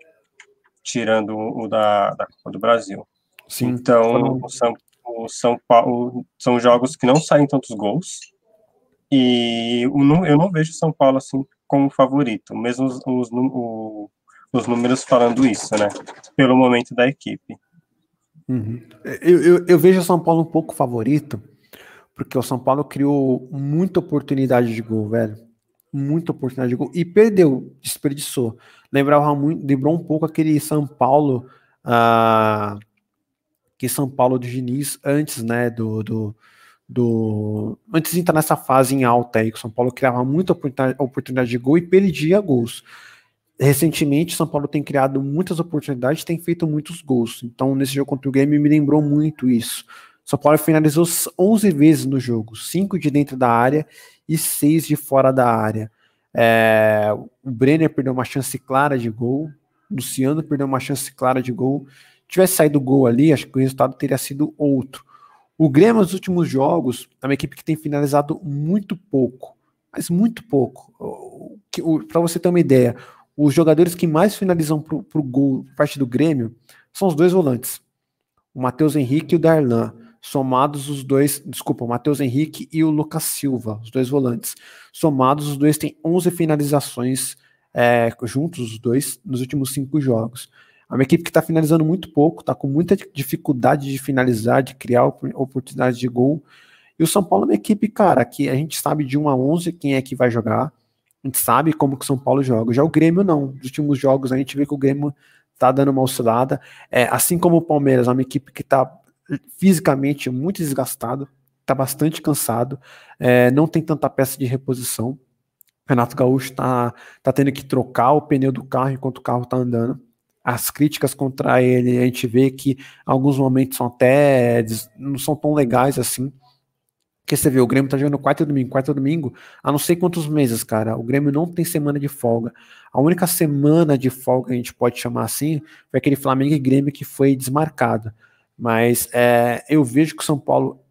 tirando o da, da Copa do Brasil. Sim, então, São, o São Paulo são jogos que não saem tantos gols. E eu não, eu não vejo São Paulo assim como favorito, mesmo os, os, o, os números falando isso, né? Pelo momento da equipe. Uhum. Eu, eu, eu, vejo o São Paulo um pouco favorito, porque o São Paulo criou muita oportunidade de gol, velho. Muita oportunidade de gol. E perdeu, desperdiçou. Lembrava muito, lembrou um pouco aquele São Paulo. Ah, que São Paulo do Diniz antes, né, do, do, do, antes de entrar nessa fase em alta aí, que o São Paulo criava muita oportunidade, oportunidade de gol e perdia gols recentemente São Paulo tem criado muitas oportunidades, tem feito muitos gols. Então, nesse jogo contra o Grêmio me lembrou muito isso. São Paulo finalizou 11 vezes no jogo, 5 de dentro da área e 6 de fora da área. É, o Brenner perdeu uma chance clara de gol, Luciano perdeu uma chance clara de gol. Se tivesse saído gol ali, acho que o resultado teria sido outro. O Grêmio, nos últimos jogos, é uma equipe que tem finalizado muito pouco, mas muito pouco. Para você ter uma ideia, os jogadores que mais finalizam para o gol, parte do Grêmio, são os dois volantes. O Matheus Henrique e o Darlan. Somados os dois, desculpa, o Matheus Henrique e o Lucas Silva, os dois volantes. Somados os dois têm 11 finalizações é, juntos, os dois, nos últimos cinco jogos. É uma equipe que está finalizando muito pouco, está com muita dificuldade de finalizar, de criar oportunidades de gol. E o São Paulo é uma equipe, cara, que a gente sabe de 1 a 11 quem é que vai jogar. A gente sabe como que o São Paulo joga. Já o Grêmio não. Nos últimos jogos a gente vê que o Grêmio tá dando uma oscilada. É, assim como o Palmeiras, é uma equipe que tá fisicamente muito desgastado, tá bastante cansado, é, não tem tanta peça de reposição. Renato Gaúcho tá, tá tendo que trocar o pneu do carro enquanto o carro tá andando. As críticas contra ele, a gente vê que alguns momentos são até não são tão legais assim. Porque você vê, o Grêmio tá jogando quarta e domingo, quarta e domingo, há não sei quantos meses, cara. O Grêmio não tem semana de folga. A única semana de folga que a gente pode chamar assim foi aquele Flamengo e Grêmio que foi desmarcado. Mas é, eu vejo que o São Paulo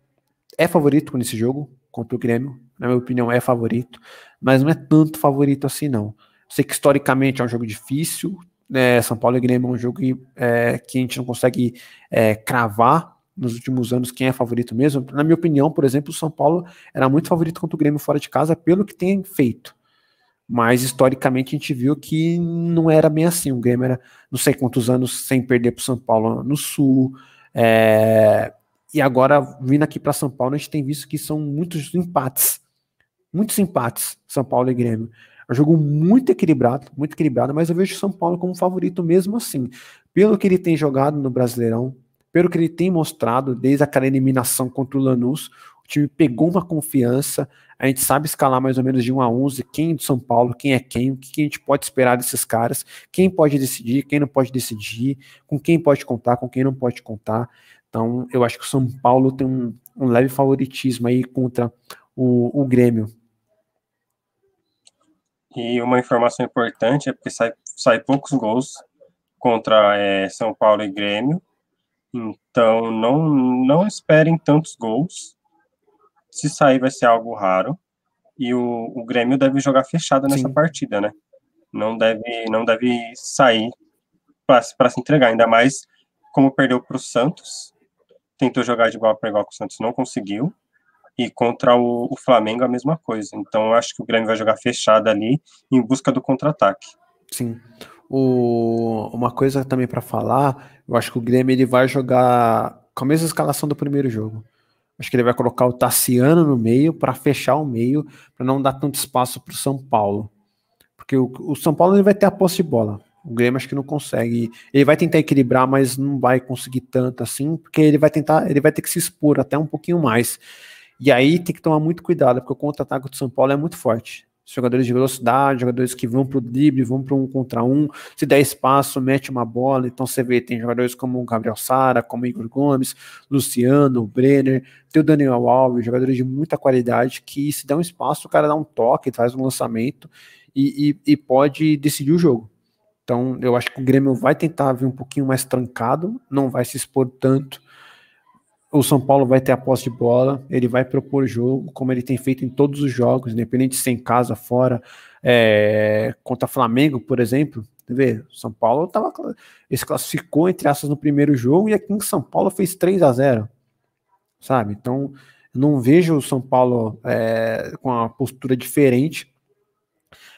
é favorito nesse jogo contra o Grêmio. Na minha opinião, é favorito. Mas não é tanto favorito assim, não. Sei que historicamente é um jogo difícil. Né? São Paulo e Grêmio é um jogo que, é, que a gente não consegue é, cravar nos últimos anos quem é favorito mesmo. Na minha opinião, por exemplo, o São Paulo era muito favorito contra o Grêmio fora de casa pelo que tem feito. Mas historicamente a gente viu que não era bem assim. O Grêmio era não sei quantos anos sem perder para o São Paulo no Sul. É... E agora, vindo aqui para São Paulo, a gente tem visto que são muitos empates. Muitos empates, São Paulo e Grêmio. É um jogo muito equilibrado, muito equilibrado, mas eu vejo o São Paulo como favorito mesmo assim. Pelo que ele tem jogado no Brasileirão, pelo que ele tem mostrado, desde aquela eliminação contra o Lanús, o time pegou uma confiança, a gente sabe escalar mais ou menos de 1 a 11 quem é de São Paulo, quem é quem, o que a gente pode esperar desses caras, quem pode decidir, quem não pode decidir, com quem pode contar, com quem não pode contar. Então, eu acho que o São Paulo tem um, um leve favoritismo aí contra o, o Grêmio. E uma informação importante é porque sai, sai poucos gols contra é, São Paulo e Grêmio. Então, não, não esperem tantos gols. Se sair, vai ser algo raro. E o, o Grêmio deve jogar fechado nessa Sim. partida, né? Não deve, não deve sair para se entregar. Ainda mais como perdeu para o Santos. Tentou jogar de igual para igual com o Santos, não conseguiu. E contra o, o Flamengo, a mesma coisa. Então, eu acho que o Grêmio vai jogar fechado ali em busca do contra-ataque. Sim. O, uma coisa também para falar, eu acho que o Grêmio ele vai jogar com a mesma escalação do primeiro jogo. Acho que ele vai colocar o Tassiano no meio para fechar o meio, para não dar tanto espaço para o São Paulo. Porque o, o São Paulo ele vai ter a posse de bola. O Grêmio acho que não consegue. Ele vai tentar equilibrar, mas não vai conseguir tanto assim, porque ele vai tentar, ele vai ter que se expor até um pouquinho mais. E aí tem que tomar muito cuidado, porque o contra-ataque do São Paulo é muito forte jogadores de velocidade, jogadores que vão para o drible, vão para um contra um, se der espaço, mete uma bola. Então você vê, tem jogadores como o Gabriel Sara, como Igor Gomes, Luciano, Brenner, tem o Daniel Alves, jogadores de muita qualidade que se der um espaço, o cara dá um toque, faz um lançamento e, e, e pode decidir o jogo. Então eu acho que o Grêmio vai tentar vir um pouquinho mais trancado, não vai se expor tanto o São Paulo vai ter a posse de bola, ele vai propor jogo, como ele tem feito em todos os jogos, independente se é em casa, fora, é, contra Flamengo, por exemplo. Vê, São Paulo tava, se classificou, entre aspas, no primeiro jogo, e aqui em São Paulo fez 3 a 0 sabe? Então, não vejo o São Paulo é, com uma postura diferente.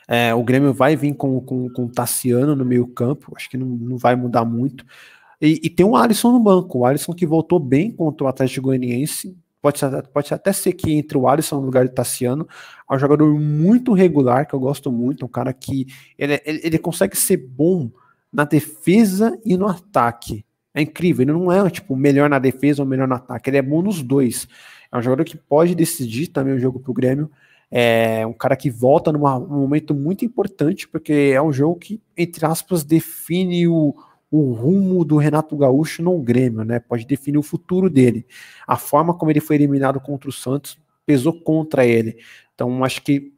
É, o Grêmio vai vir com, com, com o Tassiano no meio campo, acho que não, não vai mudar muito. E, e, tem o Alisson no banco. O Alisson que voltou bem contra o Atlético Goianiense. Pode, pode até ser que entre o Alisson no lugar de Tassiano. É um jogador muito regular, que eu gosto muito. É um cara que ele, ele, ele consegue ser bom na defesa e no ataque. É incrível. Ele não é tipo melhor na defesa ou melhor no ataque. Ele é bom nos dois. É um jogador que pode decidir também o jogo para o Grêmio. É um cara que volta num momento muito importante, porque é um jogo que, entre aspas, define o, o rumo do Renato Gaúcho no Grêmio, né? Pode definir o futuro dele. A forma como ele foi eliminado contra o Santos pesou contra ele. Então, acho que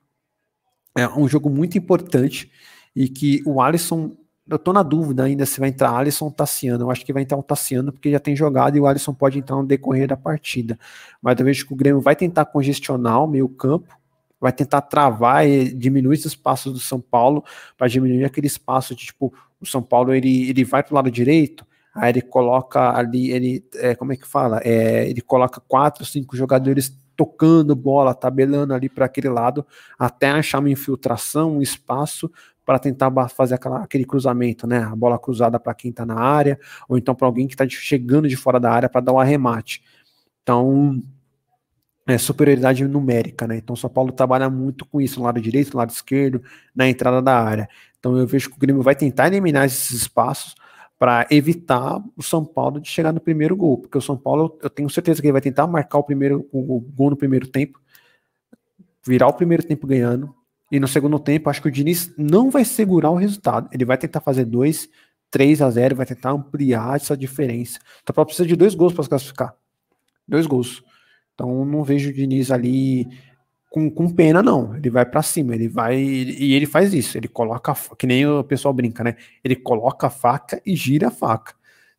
é um jogo muito importante e que o Alisson. Eu tô na dúvida ainda se vai entrar Alisson ou Tassiano. Eu acho que vai entrar o Tassiano porque já tem jogado e o Alisson pode entrar no decorrer da partida. Mas eu vejo que o Grêmio vai tentar congestionar o meio-campo, vai tentar travar e diminuir os espaços do São Paulo para diminuir aquele espaço de tipo o São Paulo ele, ele vai para o lado direito, aí ele coloca ali, ele é, como é que fala? É, ele coloca quatro, cinco jogadores tocando bola, tabelando ali para aquele lado, até achar uma infiltração, um espaço para tentar fazer aquela, aquele cruzamento, né? A bola cruzada para quem está na área, ou então para alguém que está chegando de fora da área para dar o um arremate. Então, é, superioridade numérica, né? Então, São Paulo trabalha muito com isso, no lado direito, no lado esquerdo, na entrada da área. Então eu vejo que o Grêmio vai tentar eliminar esses espaços para evitar o São Paulo de chegar no primeiro gol, porque o São Paulo eu tenho certeza que ele vai tentar marcar o primeiro o gol no primeiro tempo, virar o primeiro tempo ganhando e no segundo tempo acho que o Diniz não vai segurar o resultado, ele vai tentar fazer dois três a 0 vai tentar ampliar essa diferença. Então precisa de dois gols para se classificar. Dois gols. Então não vejo o Diniz ali com, com pena, não. Ele vai para cima, ele vai. E ele faz isso. Ele coloca. Que nem o pessoal brinca, né? Ele coloca a faca e gira a faca.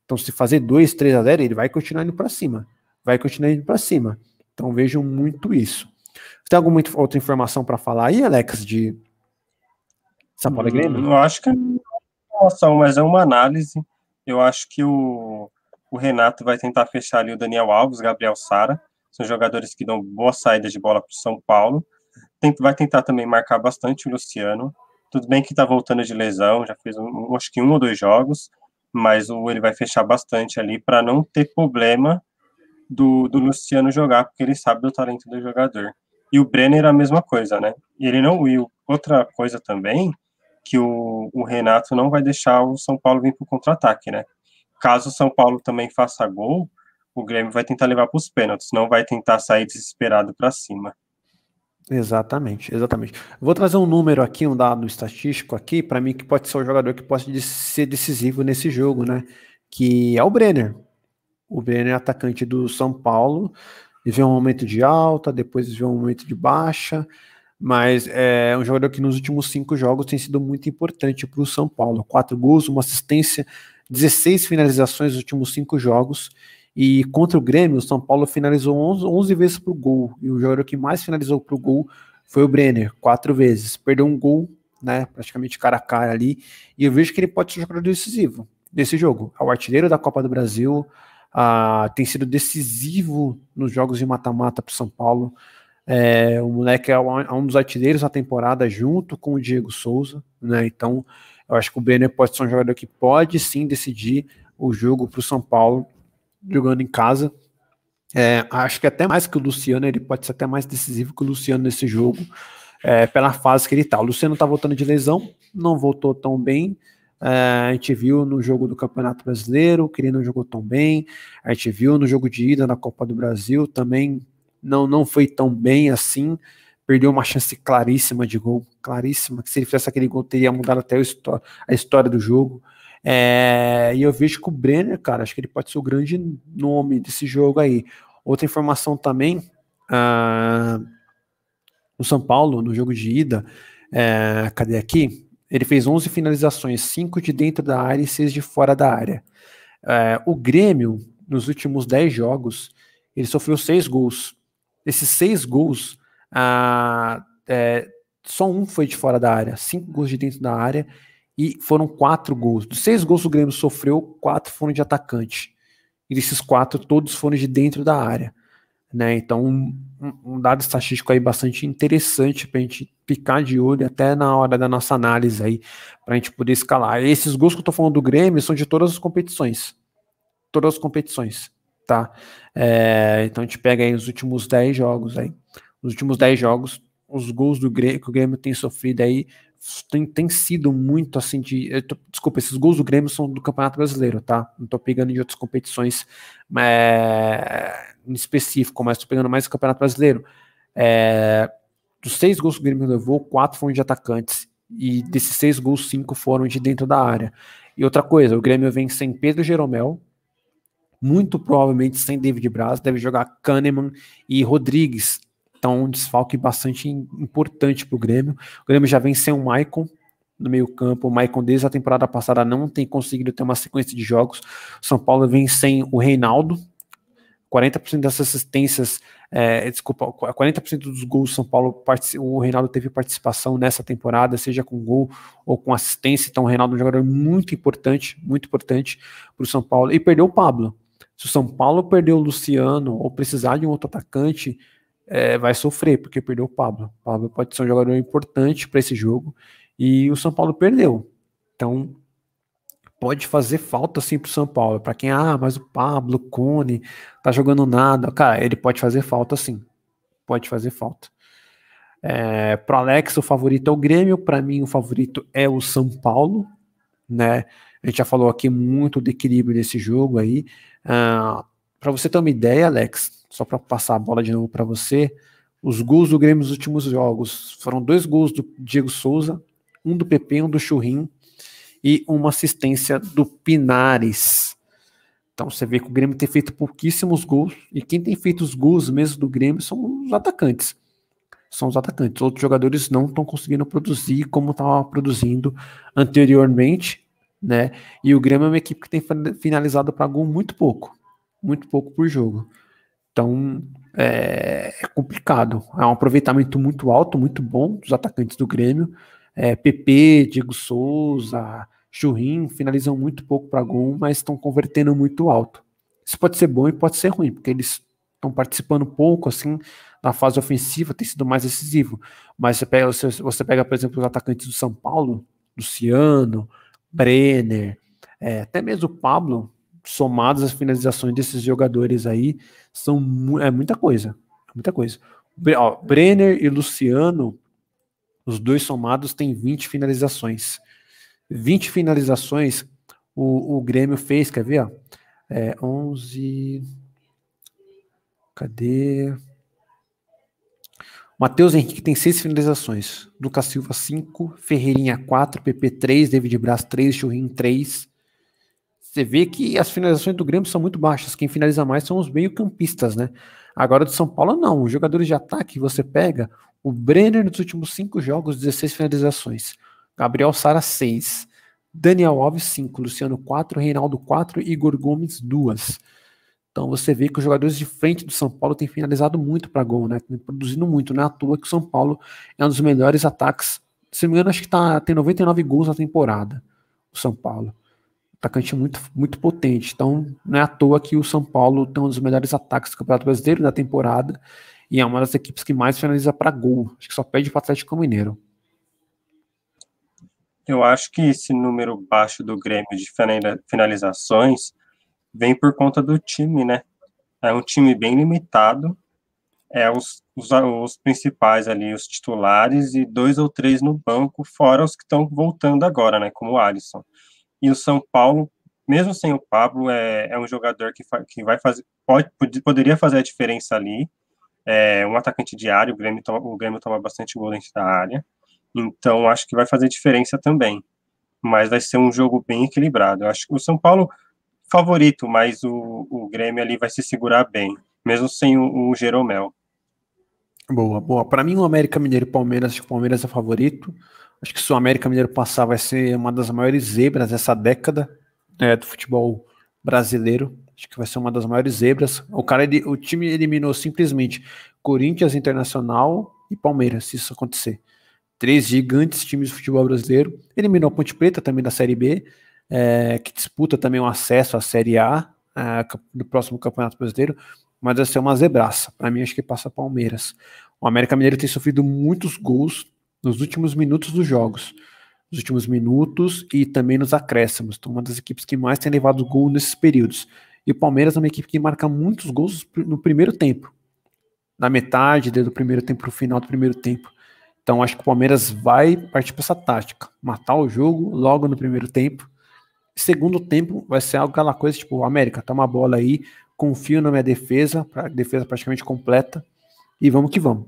Então, se fazer 2, 3 a 0, ele vai continuar indo para cima. Vai continuar indo para cima. Então, vejam muito isso. Você tem alguma outra informação para falar aí, Alex, de São Paulo hum, Grêmio? Eu acho que é informação, mas é uma análise. Eu acho que o, o Renato vai tentar fechar ali o Daniel Alves, Gabriel Sara são jogadores que dão boas saídas de bola para o São Paulo. Tem, vai tentar também marcar bastante o Luciano. Tudo bem que está voltando de lesão, já fez um, acho que um ou dois jogos, mas o, ele vai fechar bastante ali para não ter problema do, do Luciano jogar, porque ele sabe do talento do jogador. E o Brenner é a mesma coisa, né? ele não e outra coisa também que o, o Renato não vai deixar o São Paulo vir para o contra-ataque, né? Caso o São Paulo também faça gol, o Grêmio vai tentar levar para os pênaltis, não vai tentar sair desesperado para cima. Exatamente, exatamente. Vou trazer um número aqui, um dado estatístico aqui, para mim que pode ser o um jogador que pode ser decisivo nesse jogo, né? Que é o Brenner. O Brenner é atacante do São Paulo, viveu um momento de alta, depois viveu um momento de baixa, mas é um jogador que nos últimos cinco jogos tem sido muito importante para o São Paulo. Quatro gols, uma assistência, 16 finalizações nos últimos cinco jogos, e contra o Grêmio, o São Paulo finalizou 11, 11 vezes para o gol. E o jogador que mais finalizou para o gol foi o Brenner, quatro vezes. Perdeu um gol, né? Praticamente cara a cara ali. E eu vejo que ele pode ser um jogador decisivo nesse jogo. É o artilheiro da Copa do Brasil. Ah, tem sido decisivo nos jogos de mata-mata para o São Paulo. É, o moleque é, é um dos artilheiros da temporada junto com o Diego Souza, né? Então, eu acho que o Brenner pode ser um jogador que pode sim decidir o jogo para o São Paulo jogando em casa. É, acho que até mais que o Luciano, ele pode ser até mais decisivo que o Luciano nesse jogo, é, pela fase que ele tá. O Luciano tá voltando de lesão, não voltou tão bem. É, a gente viu no jogo do Campeonato Brasileiro que ele não jogou tão bem. A gente viu no jogo de ida na Copa do Brasil também não, não foi tão bem assim. Perdeu uma chance claríssima de gol, claríssima, que se ele fizesse aquele gol teria mudado até a história do jogo. É, e eu vejo que o Brenner, cara, acho que ele pode ser o grande nome desse jogo aí. Outra informação também, ah, o São Paulo, no jogo de ida, é, cadê aqui? Ele fez 11 finalizações, 5 de dentro da área e 6 de fora da área. É, o Grêmio, nos últimos 10 jogos, ele sofreu 6 gols. Esses 6 gols, ah, é, só um foi de fora da área, 5 gols de dentro da área e foram quatro gols. Dos seis gols que o Grêmio sofreu, quatro foram de atacante. E desses quatro, todos foram de dentro da área. Né? Então, um, um dado estatístico aí bastante interessante para a gente picar de olho até na hora da nossa análise aí, para a gente poder escalar. E esses gols que eu estou falando do Grêmio são de todas as competições. Todas as competições, tá? É, então a gente pega aí os últimos 10 jogos aí. Os últimos 10 jogos, os gols do Grêmio, que o Grêmio tem sofrido aí tem, tem sido muito assim de. Tô, desculpa, esses gols do Grêmio são do Campeonato Brasileiro, tá? Não tô pegando de outras competições é, em específico, mas tô pegando mais o Campeonato Brasileiro. É, dos seis gols que o Grêmio levou, quatro foram de atacantes. E desses seis gols, cinco foram de dentro da área. E outra coisa, o Grêmio vem sem Pedro Jeromel, muito provavelmente sem David Braz, deve jogar Kahneman e Rodrigues então, um desfalque bastante importante para o Grêmio. O Grêmio já vem sem o Maicon no meio-campo. O Maicon, desde a temporada passada, não tem conseguido ter uma sequência de jogos. São Paulo vem sem o Reinaldo. 40% das assistências, é, desculpa, 40% dos gols São Paulo, o Reinaldo teve participação nessa temporada, seja com gol ou com assistência. Então, o Reinaldo é um jogador muito importante, muito importante para o São Paulo. E perdeu o Pablo. Se o São Paulo perder o Luciano ou precisar de um outro atacante, é, vai sofrer, porque perdeu o Pablo. O Pablo pode ser um jogador importante para esse jogo e o São Paulo perdeu. Então, pode fazer falta sim o São Paulo. Para quem, ah, mas o Pablo, o Cone, tá jogando nada. Cara, ele pode fazer falta sim. Pode fazer falta. É, pro Alex, o favorito é o Grêmio. Para mim, o favorito é o São Paulo. Né? A gente já falou aqui muito do equilíbrio desse jogo aí. Ah, para você ter uma ideia, Alex, só para passar a bola de novo para você, os gols do Grêmio nos últimos jogos foram dois gols do Diego Souza, um do PP, um do Churrin e uma assistência do Pinares. Então você vê que o Grêmio tem feito pouquíssimos gols e quem tem feito os gols mesmo do Grêmio são os atacantes. São os atacantes. Outros jogadores não estão conseguindo produzir como estavam produzindo anteriormente, né? E o Grêmio é uma equipe que tem finalizado para gol muito pouco, muito pouco por jogo. Então é, é, complicado. É um aproveitamento muito alto, muito bom dos atacantes do Grêmio. É, PP, Diego Souza, Churrinho finalizam muito pouco para gol, mas estão convertendo muito alto. Isso pode ser bom e pode ser ruim, porque eles estão participando pouco assim na fase ofensiva, tem sido mais decisivo. Mas você pega, você, você pega por exemplo, os atacantes do São Paulo, Luciano, Brenner, é, até mesmo o Pablo, somados as finalizações desses jogadores aí, são é muita coisa, é muita coisa. Ó, Brenner e Luciano, os dois somados têm 20 finalizações. 20 finalizações o, o Grêmio fez, quer ver? Ó? É, 11. Cadê? Matheus Henrique tem seis finalizações. Lucas Silva, 5. Ferreirinha, 4. PP, 3. David Braz, 3. Churrin, 3 você vê que as finalizações do Grêmio são muito baixas. Quem finaliza mais são os meio-campistas, né? Agora do São Paulo, não. Os jogadores de ataque, você pega o Brenner nos últimos cinco jogos, 16 finalizações. Gabriel Sara, 6. Daniel Alves, 5. Luciano, 4. Reinaldo, 4. Igor Gomes, 2. Então você vê que os jogadores de frente do São Paulo têm finalizado muito para gol, né? Têm produzindo muito, é À toa que o São Paulo é um dos melhores ataques. Se não me engano, acho que tá, tem 99 gols na temporada, o São Paulo atacante muito, muito potente. Então, não é à toa que o São Paulo tem um dos melhores ataques do Campeonato Brasileiro da temporada e é uma das equipes que mais finaliza para gol. Acho que só pede para o Atlético Mineiro. Eu acho que esse número baixo do Grêmio de finalizações vem por conta do time, né? É um time bem limitado. É os, os, os principais ali, os titulares, e dois ou três no banco, fora os que estão voltando agora, né? Como o Alisson. E o São Paulo, mesmo sem o Pablo, é, é um jogador que, que vai fazer, pode, poderia fazer a diferença ali. É um atacante diário, o Grêmio, toma, o Grêmio toma bastante gol dentro da área. Então, acho que vai fazer diferença também. Mas vai ser um jogo bem equilibrado. Eu acho que o São Paulo favorito, mas o, o Grêmio ali vai se segurar bem, mesmo sem o, o Jeromel. Boa, boa. Para mim, o América Mineiro e Palmeiras, acho que o Palmeiras é favorito. Acho que se o América Mineiro passar, vai ser uma das maiores zebras dessa década né, do futebol brasileiro. Acho que vai ser uma das maiores zebras. O cara, ele, o time eliminou simplesmente Corinthians Internacional e Palmeiras, se isso acontecer. Três gigantes times do futebol brasileiro. Eliminou Ponte Preta também da Série B, é, que disputa também o acesso à Série A é, do próximo Campeonato Brasileiro. Mas vai ser uma zebraça. Para mim, acho que passa Palmeiras. O América Mineiro tem sofrido muitos gols nos últimos minutos dos jogos. Nos últimos minutos e também nos acréscimos. Então, uma das equipes que mais tem levado gol nesses períodos. E o Palmeiras é uma equipe que marca muitos gols no primeiro tempo. Na metade, desde o primeiro tempo para o final do primeiro tempo. Então acho que o Palmeiras vai partir para essa tática. Matar o jogo logo no primeiro tempo. Segundo tempo vai ser aquela coisa tipo, América, toma a bola aí, confio na minha defesa, defesa praticamente completa, e vamos que vamos.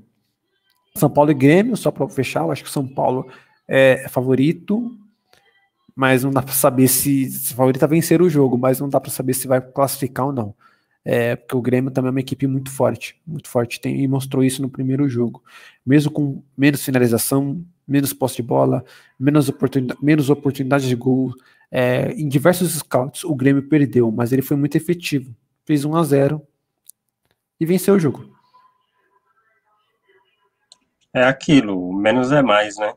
São Paulo e Grêmio, só para fechar, eu acho que São Paulo é, favorito, mas não dá para saber se, se favorito vencer o jogo, mas não dá para saber se vai classificar ou não. É, porque o Grêmio também é uma equipe muito forte, muito forte, tem, e mostrou isso no primeiro jogo. Mesmo com menos finalização, menos posse de bola, menos, oportunidade, menos oportunidades de gol, é, em diversos scouts o Grêmio perdeu, mas ele foi muito efetivo. Fez 1 a 0 e venceu o jogo é aquilo, menos é mais, né?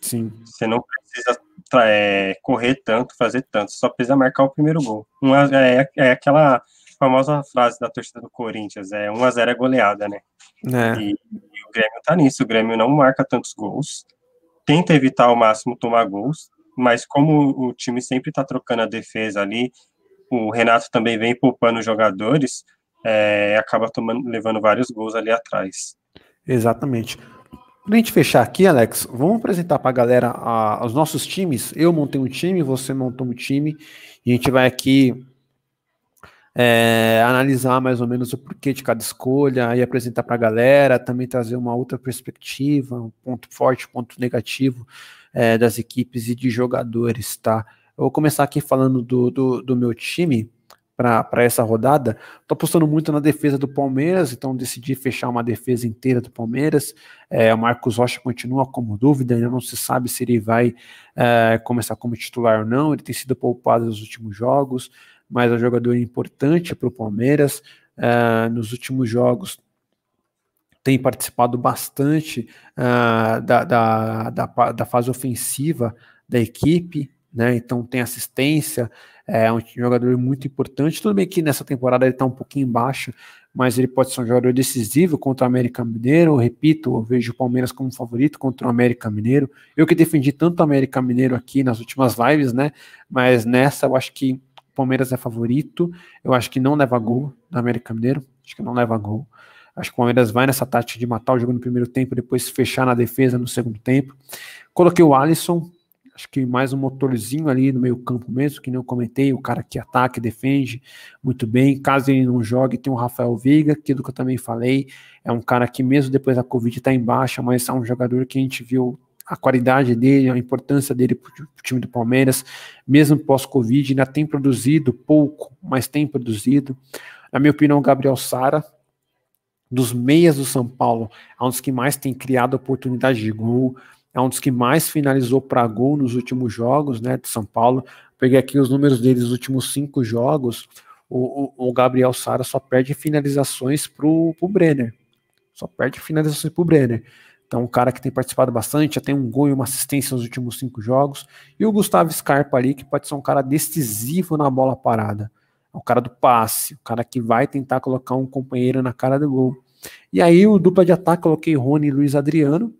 Sim. Você não precisa é, correr tanto, fazer tanto, só precisa marcar o primeiro gol. Um a, é, é aquela famosa frase da torcida do Corinthians, é 1x0 é goleada, né? É. E, e, o Grêmio tá nisso, o Grêmio não marca tantos gols, tenta evitar ao máximo tomar gols, mas como o time sempre tá trocando a defesa ali, o Renato também vem poupando jogadores, é, acaba tomando, levando vários gols ali atrás. Exatamente. Para a gente fechar aqui, Alex, vamos apresentar para a galera os nossos times. Eu montei um time, você montou um time, e a gente vai aqui é, analisar mais ou menos o porquê de cada escolha e apresentar para a galera, também trazer uma outra perspectiva, um ponto forte, um ponto negativo é, das equipes e de jogadores, tá? Eu vou começar aqui falando do, do, do meu time para essa rodada. Estou apostando muito na defesa do Palmeiras, então decidi fechar uma defesa inteira do Palmeiras. É, o Marcos Rocha continua como dúvida, ainda não se sabe se ele vai é, começar como titular ou não. Ele tem sido poupado nos últimos jogos, mas é um jogador importante para o Palmeiras. É, nos últimos jogos tem participado bastante uh, da, da, da, da fase ofensiva da equipe, né? Então tem assistência, é um jogador muito importante. Tudo bem que nessa temporada ele está um pouquinho baixo, mas ele pode ser um jogador decisivo contra o América Mineiro. Eu repito, eu vejo o Palmeiras como favorito contra o América Mineiro. Eu que defendi tanto o América Mineiro aqui nas últimas lives, né? Mas nessa eu acho que o Palmeiras é favorito. Eu acho que não leva gol no América Mineiro. Acho que não leva gol. Acho que o Palmeiras vai nessa tática de matar o jogo no primeiro tempo, depois fechar na defesa no segundo tempo. Coloquei o Alisson, acho que mais um motorzinho ali no meio campo mesmo, que nem eu comentei, o cara que ataca e defende muito bem, caso ele não jogue, tem o Rafael Veiga, aquilo que eu também falei, é um cara que mesmo depois da Covid está em baixa, mas é um jogador que a gente viu a qualidade dele, a importância dele para o time do Palmeiras, mesmo pós-Covid, ainda tem produzido pouco, mas tem produzido. Na minha opinião, Gabriel Sara, dos meias do São Paulo, é um dos que mais tem criado oportunidade de gol, é um dos que mais finalizou para gol nos últimos jogos, né, de São Paulo. Peguei aqui os números deles nos últimos cinco jogos. O, o, o Gabriel Sara só perde finalizações para o Brenner. Só perde finalizações para o Brenner. Então, um cara que tem participado bastante, já tem um gol e uma assistência nos últimos cinco jogos. E o Gustavo Scarpa ali, que pode ser um cara decisivo na bola parada. É o cara do passe, o cara que vai tentar colocar um companheiro na cara do gol. E aí, o dupla de ataque, coloquei Rony e Luiz Adriano.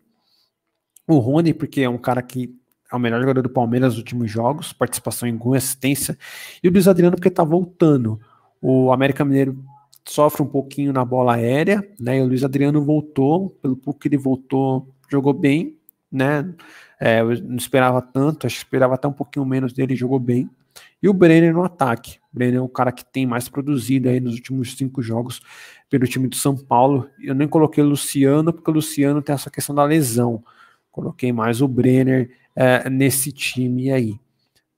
O Rony, porque é um cara que é o melhor jogador do Palmeiras nos últimos jogos, participação em gol e assistência. E o Luiz Adriano, porque tá voltando. O América Mineiro sofre um pouquinho na bola aérea, né? E o Luiz Adriano voltou, pelo pouco que ele voltou, jogou bem, né? É, eu não esperava tanto, acho que esperava até um pouquinho menos dele, jogou bem. E o Brenner no ataque. O Brenner é o cara que tem mais produzido aí nos últimos cinco jogos pelo time do São Paulo. Eu nem coloquei o Luciano, porque o Luciano tem essa questão da lesão. Coloquei mais o Brenner é, nesse time aí,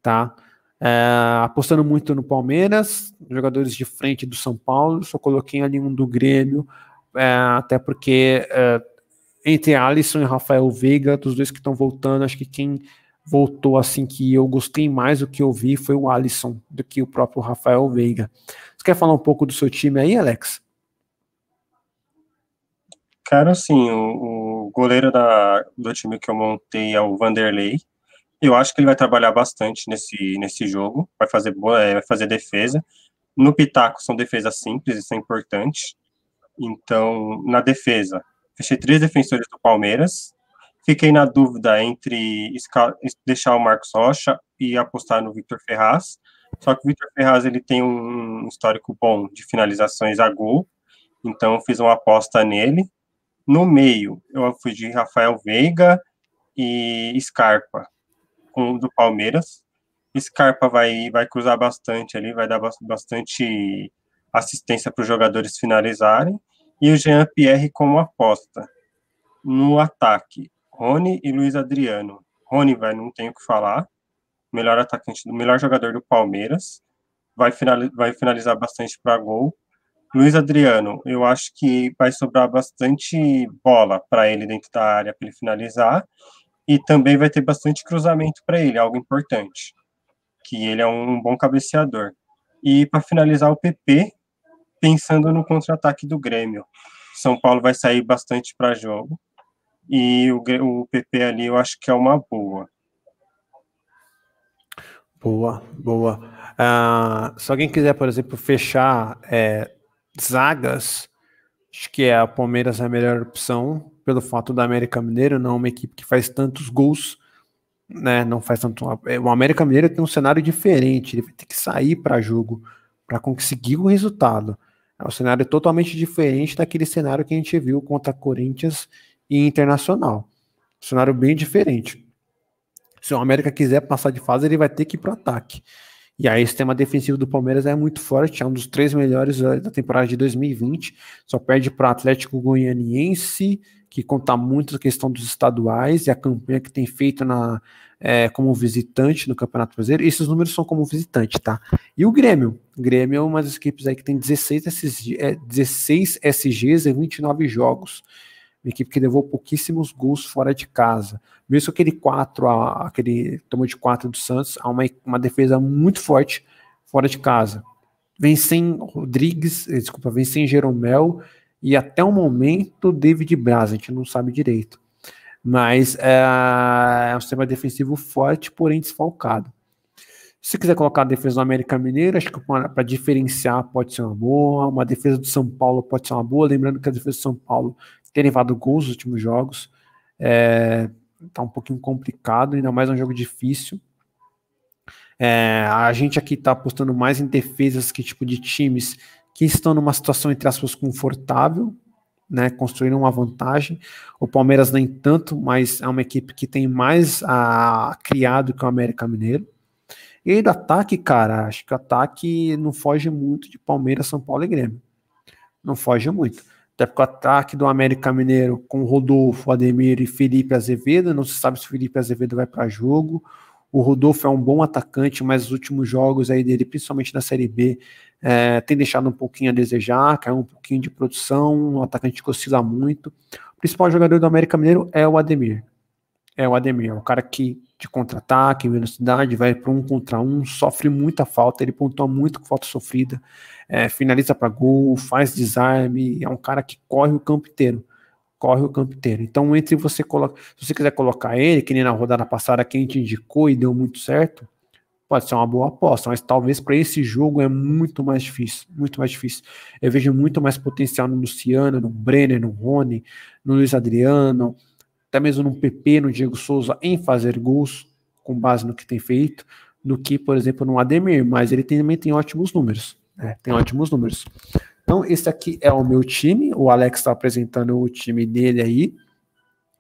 tá? É, apostando muito no Palmeiras, jogadores de frente do São Paulo, só coloquei ali um do Grêmio, é, até porque é, entre Alisson e Rafael Veiga, dos dois que estão voltando, acho que quem voltou assim que eu gostei mais do que eu vi foi o Alisson do que o próprio Rafael Veiga. Você quer falar um pouco do seu time aí, Alex? Cara, assim, o, o o goleiro da, do time que eu montei é o Vanderlei. Eu acho que ele vai trabalhar bastante nesse, nesse jogo, vai fazer, boa, é, vai fazer defesa. No pitaco são defesas simples, isso é importante. Então, na defesa, fechei três defensores do Palmeiras. Fiquei na dúvida entre deixar o Marcos Rocha e apostar no Vitor Ferraz. Só que o Vitor Ferraz ele tem um histórico bom de finalizações a gol, então fiz uma aposta nele. No meio, eu fui de Rafael Veiga e Scarpa, do Palmeiras. Scarpa vai, vai cruzar bastante ali, vai dar bastante assistência para os jogadores finalizarem. E o Jean Pierre como aposta. No ataque, Rony e Luiz Adriano. Rony vai, não tenho o que falar. Melhor atacante, melhor jogador do Palmeiras. Vai, final, vai finalizar bastante para gol. Luiz Adriano, eu acho que vai sobrar bastante bola para ele dentro da área para ele finalizar e também vai ter bastante cruzamento para ele, algo importante, que ele é um bom cabeceador. E para finalizar o PP, pensando no contra-ataque do Grêmio, São Paulo vai sair bastante para jogo e o, o PP ali eu acho que é uma boa. Boa, boa. Uh, se alguém quiser, por exemplo, fechar é, zagas, acho que é a Palmeiras é a melhor opção, pelo fato da América Mineiro não é uma equipe que faz tantos gols, né? Não faz tanto. O América Mineiro tem um cenário diferente, ele vai ter que sair para jogo para conseguir o resultado. É um cenário totalmente diferente daquele cenário que a gente viu contra Corinthians e Internacional. Um cenário bem diferente. Se o América quiser passar de fase, ele vai ter que ir para o ataque. E aí o sistema defensivo do Palmeiras é muito forte, é um dos três melhores eh, da temporada de 2020, só perde para o Atlético Goianiense, que conta muito a questão dos estaduais e a campanha que tem feito na, é, como visitante no Campeonato Brasileiro. Esses números são como visitante, tá? E o Grêmio. O Grêmio é uma das equipes aí que tem 16, SG, é, 16 SGs em 29 jogos uma equipe que levou pouquíssimos gols fora de casa. Mesmo aquele 4, aquele tomou de 4 do Santos, há uma, uma defesa muito forte fora de casa. Vem sem Rodrigues, eh, desculpa, vem sem Jeromel e até o momento David Braz, a gente não sabe direito. Mas é, é um sistema defensivo forte, porém desfalcado. Se quiser colocar a defesa do América Mineiro, acho que para diferenciar pode ser uma boa. Uma defesa do São Paulo pode ser uma boa. Lembrando que a defesa do São Paulo ter levado gols nos últimos jogos. É, tá um pouquinho complicado, ainda mais um jogo difícil. É, a gente aqui tá apostando mais em defesas que tipo de times que estão numa situação, entre aspas, confortável, né? construindo uma vantagem. O Palmeiras nem tanto, mas é uma equipe que tem mais a criar que o América Mineiro. E do ataque, cara, acho que o ataque não foge muito de Palmeiras, São Paulo e Grêmio. Não foge muito. Até porque o ataque do América Mineiro com Rodolfo, Ademir e Felipe Azevedo, não se sabe se o Felipe Azevedo vai para jogo. O Rodolfo é um bom atacante, mas os últimos jogos aí dele, principalmente na Série B, é, tem deixado um pouquinho a desejar, caiu um pouquinho de produção, um atacante que oscila muito. O principal jogador do América Mineiro é o Ademir. É o Ademir, é o cara que de contra-ataque, velocidade, vai para um contra um, sofre muita falta, ele pontua muito com falta sofrida é, finaliza para gol, faz desarme, é um cara que corre o campo inteiro. Corre o campo inteiro. Então, entre você coloca. Se você quiser colocar ele, que nem na rodada passada quem te indicou e deu muito certo, pode ser uma boa aposta, mas talvez para esse jogo é muito mais difícil, muito mais difícil. Eu vejo muito mais potencial no Luciano, no Brenner, no Rony, no Luiz Adriano, até mesmo no PP, no Diego Souza, em fazer gols com base no que tem feito, do que, por exemplo, no Ademir, mas ele também tem ótimos números. Né? Tem ótimos números. Então, esse aqui é o meu time. O Alex está apresentando o time dele aí.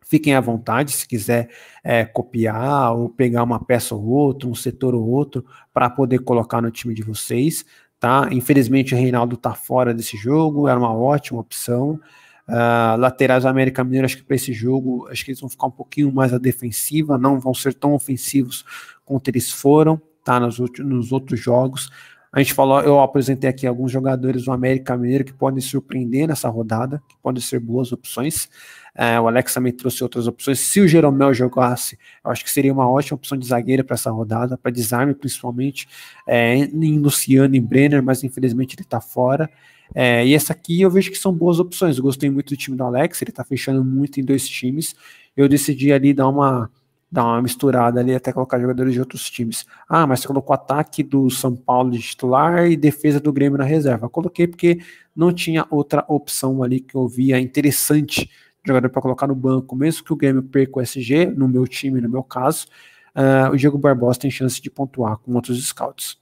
Fiquem à vontade se quiser é, copiar ou pegar uma peça ou outra, um setor ou outro, para poder colocar no time de vocês. Tá? Infelizmente, o Reinaldo está fora desse jogo, era uma ótima opção. Uh, laterais da América Mineira, acho que para esse jogo, acho que eles vão ficar um pouquinho mais à defensiva, não vão ser tão ofensivos quanto eles foram tá, nos, nos outros jogos, a gente falou, eu apresentei aqui alguns jogadores do América Mineiro que podem surpreender nessa rodada, que podem ser boas opções. É, o Alex também trouxe outras opções. Se o Jeromel jogasse, eu acho que seria uma ótima opção de zagueira para essa rodada, para desarme principalmente, é, em Luciano e Brenner, mas infelizmente ele está fora. É, e essa aqui eu vejo que são boas opções. Eu gostei muito do time do Alex, ele está fechando muito em dois times. Eu decidi ali dar uma dar uma misturada ali até colocar jogadores de outros times. Ah, mas você colocou ataque do São Paulo de titular e defesa do Grêmio na reserva. Coloquei porque não tinha outra opção ali que eu via interessante jogador para colocar no banco, mesmo que o Grêmio perca o SG, no meu time, no meu caso, uh, o Diego Barbosa tem chance de pontuar com outros scouts.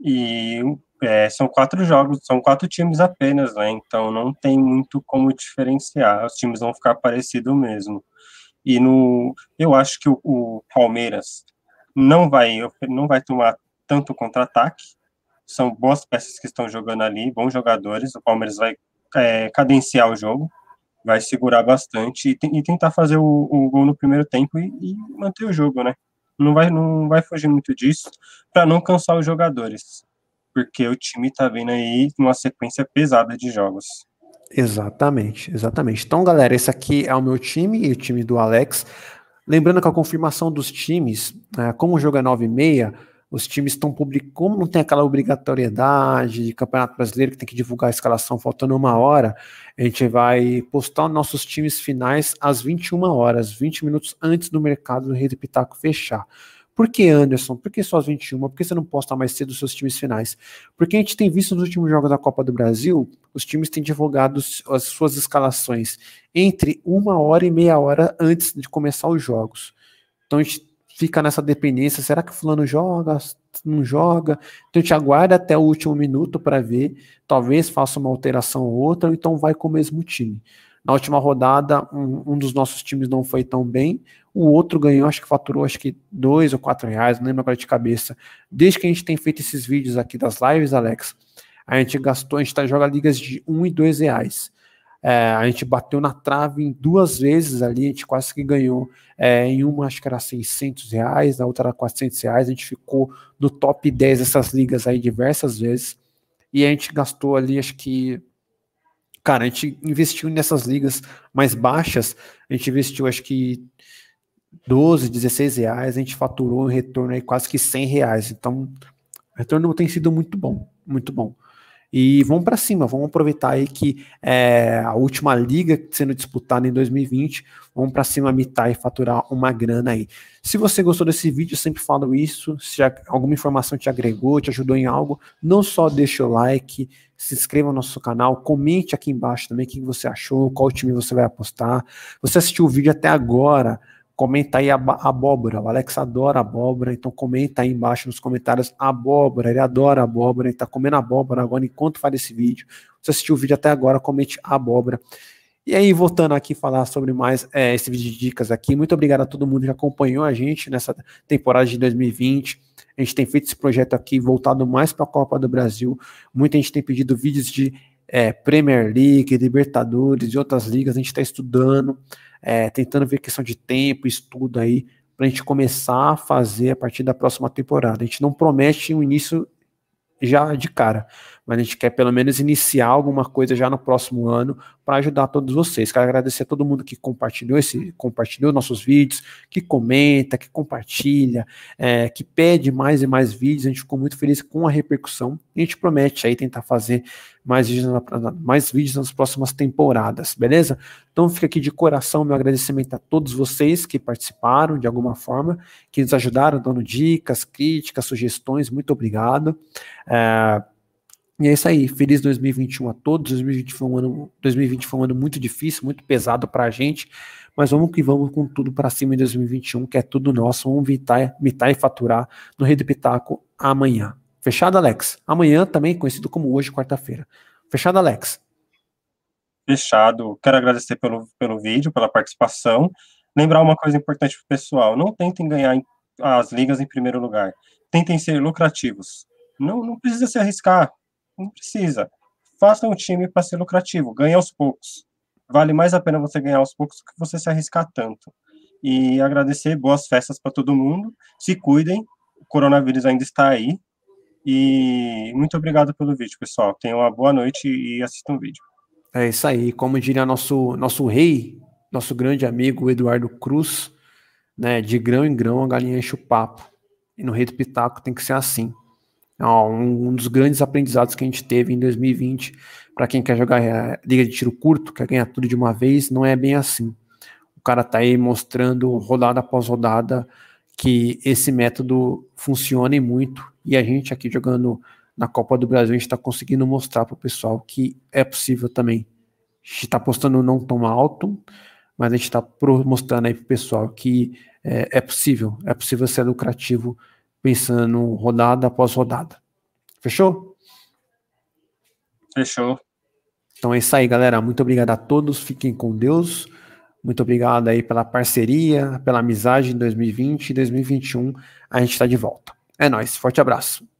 E é, são quatro jogos, são quatro times apenas, né? Então não tem muito como diferenciar, os times vão ficar parecidos mesmo. E no, eu acho que o, o Palmeiras não vai, não vai tomar tanto contra-ataque. São boas peças que estão jogando ali, bons jogadores. O Palmeiras vai é, cadenciar o jogo, vai segurar bastante e, e tentar fazer o, o, gol no primeiro tempo e, e, manter o jogo, né? Não vai, não vai fugir muito disso para não cansar os jogadores, porque o time está vindo aí uma sequência pesada de jogos. Exatamente, exatamente. Então, galera, esse aqui é o meu time e o time do Alex. Lembrando que a confirmação dos times, né, como o jogo é 9 e meia, os times estão publicando, como não tem aquela obrigatoriedade de Campeonato Brasileiro que tem que divulgar a escalação faltando uma hora, a gente vai postar nossos times finais às 21 horas, 20 minutos antes do mercado do Rede Pitaco fechar. Por que, Anderson? Por que só as 21? Por que você não posta mais cedo os seus times finais? Porque a gente tem visto nos últimos jogos da Copa do Brasil, os times têm divulgado as suas escalações entre uma hora e meia hora antes de começar os jogos. Então a gente fica nessa dependência, será que o fulano joga, não joga? Então a gente aguarda até o último minuto para ver, talvez faça uma alteração ou outra, ou então vai com o mesmo time. Na última rodada, um, um, dos nossos times não foi tão bem, o outro ganhou, acho que faturou acho que dois ou quatro reais, não lembro agora de cabeça. Desde que a gente tem feito esses vídeos aqui das lives, Alex, a gente gastou, a gente tá, joga ligas de um e dois reais. É, a gente bateu na trave em duas vezes ali, a gente quase que ganhou. É, em uma acho que era 600 reais, na outra era 400 reais. A gente ficou no top 10 dessas ligas aí diversas vezes. E a gente gastou ali acho que cara, a gente investiu nessas ligas mais baixas, a gente investiu acho que 12, 16 reais, a gente faturou um retorno aí quase que 100 reais. Então, o retorno tem sido muito bom, muito bom. E vamos para cima, vamos aproveitar aí que é, a última liga sendo disputada em 2020, vamos para cima mitar e faturar uma grana aí. Se você gostou desse vídeo, sempre falo isso, se alguma informação te agregou, te ajudou em algo, não só deixa o like, se inscreva no nosso canal, comente aqui embaixo também o que você achou, qual time você vai apostar. Você assistiu o vídeo até agora, Comenta aí a abóbora. O Alex adora abóbora, então comenta aí embaixo nos comentários abóbora. Ele adora abóbora, ele tá comendo abóbora agora enquanto faz esse vídeo. Se assistiu o vídeo até agora, comente abóbora. E aí, voltando aqui falar sobre mais é, esse vídeo de dicas aqui, muito obrigado a todo mundo que acompanhou a gente nessa temporada de 2020. A gente tem feito esse projeto aqui voltado mais para a Copa do Brasil. Muita gente tem pedido vídeos de é, Premier League, Libertadores e outras ligas. A gente está estudando, é, tentando ver questão de tempo, estudo aí, para a gente começar a fazer a partir da próxima temporada. A gente não promete um início já de cara, mas a gente quer pelo menos iniciar alguma coisa já no próximo ano para ajudar todos vocês. Quero agradecer a todo mundo que compartilhou esse, compartilhou nossos vídeos, que comenta, que compartilha, é, que pede mais e mais vídeos. A gente ficou muito feliz com a repercussão. A gente promete aí tentar fazer mais vídeos, na, mais vídeos nas próximas temporadas, beleza? Então fica aqui de coração meu agradecimento a todos vocês que participaram de alguma forma, que nos ajudaram dando dicas, críticas, sugestões. Muito obrigado. É, e é isso aí. Feliz 2021 a todos. 2020 foi um ano, 2020 foi um ano muito difícil, muito pesado para a gente. Mas vamos que vamos com tudo para cima em 2021, que é tudo nosso. Vamos mitar, mitar e faturar no Rei do Pitaco amanhã. Fechado, Alex? Amanhã também, conhecido como hoje, quarta-feira. Fechado, Alex? Fechado. Quero agradecer pelo, pelo vídeo, pela participação. Lembrar uma coisa importante para o pessoal: não tentem ganhar as ligas em primeiro lugar. Tentem ser lucrativos. Não, não precisa se arriscar não precisa. Faça um time para ser lucrativo, ganhe aos poucos. Vale mais a pena você ganhar aos poucos do que você se arriscar tanto. E agradecer, boas festas para todo mundo. Se cuidem, o coronavírus ainda está aí. E muito obrigado pelo vídeo, pessoal. Tenham uma boa noite e assistam o vídeo. É isso aí. Como diria nosso, nosso rei, nosso grande amigo Eduardo Cruz, né? De grão em grão a galinha enche o papo. E no Rei do Pitaco tem que ser assim. É um dos grandes aprendizados que a gente teve em 2020, para quem quer jogar a é, liga de tiro curto, quer ganhar tudo de uma vez, não é bem assim. O cara tá aí mostrando rodada após rodada que esse método funciona e muito, e a gente aqui jogando na Copa do Brasil, a gente está conseguindo mostrar para o pessoal que é possível também. A gente está apostando não tão alto, mas a gente está mostrando aí para o pessoal que é, é possível, é possível ser lucrativo pensando rodada após rodada. Fechou? Fechou. Então é isso aí, galera. Muito obrigado a todos. Fiquem com Deus. Muito obrigado aí pela parceria, pela amizade em 2020 e 2021. A gente está de volta. É nóis. Forte abraço.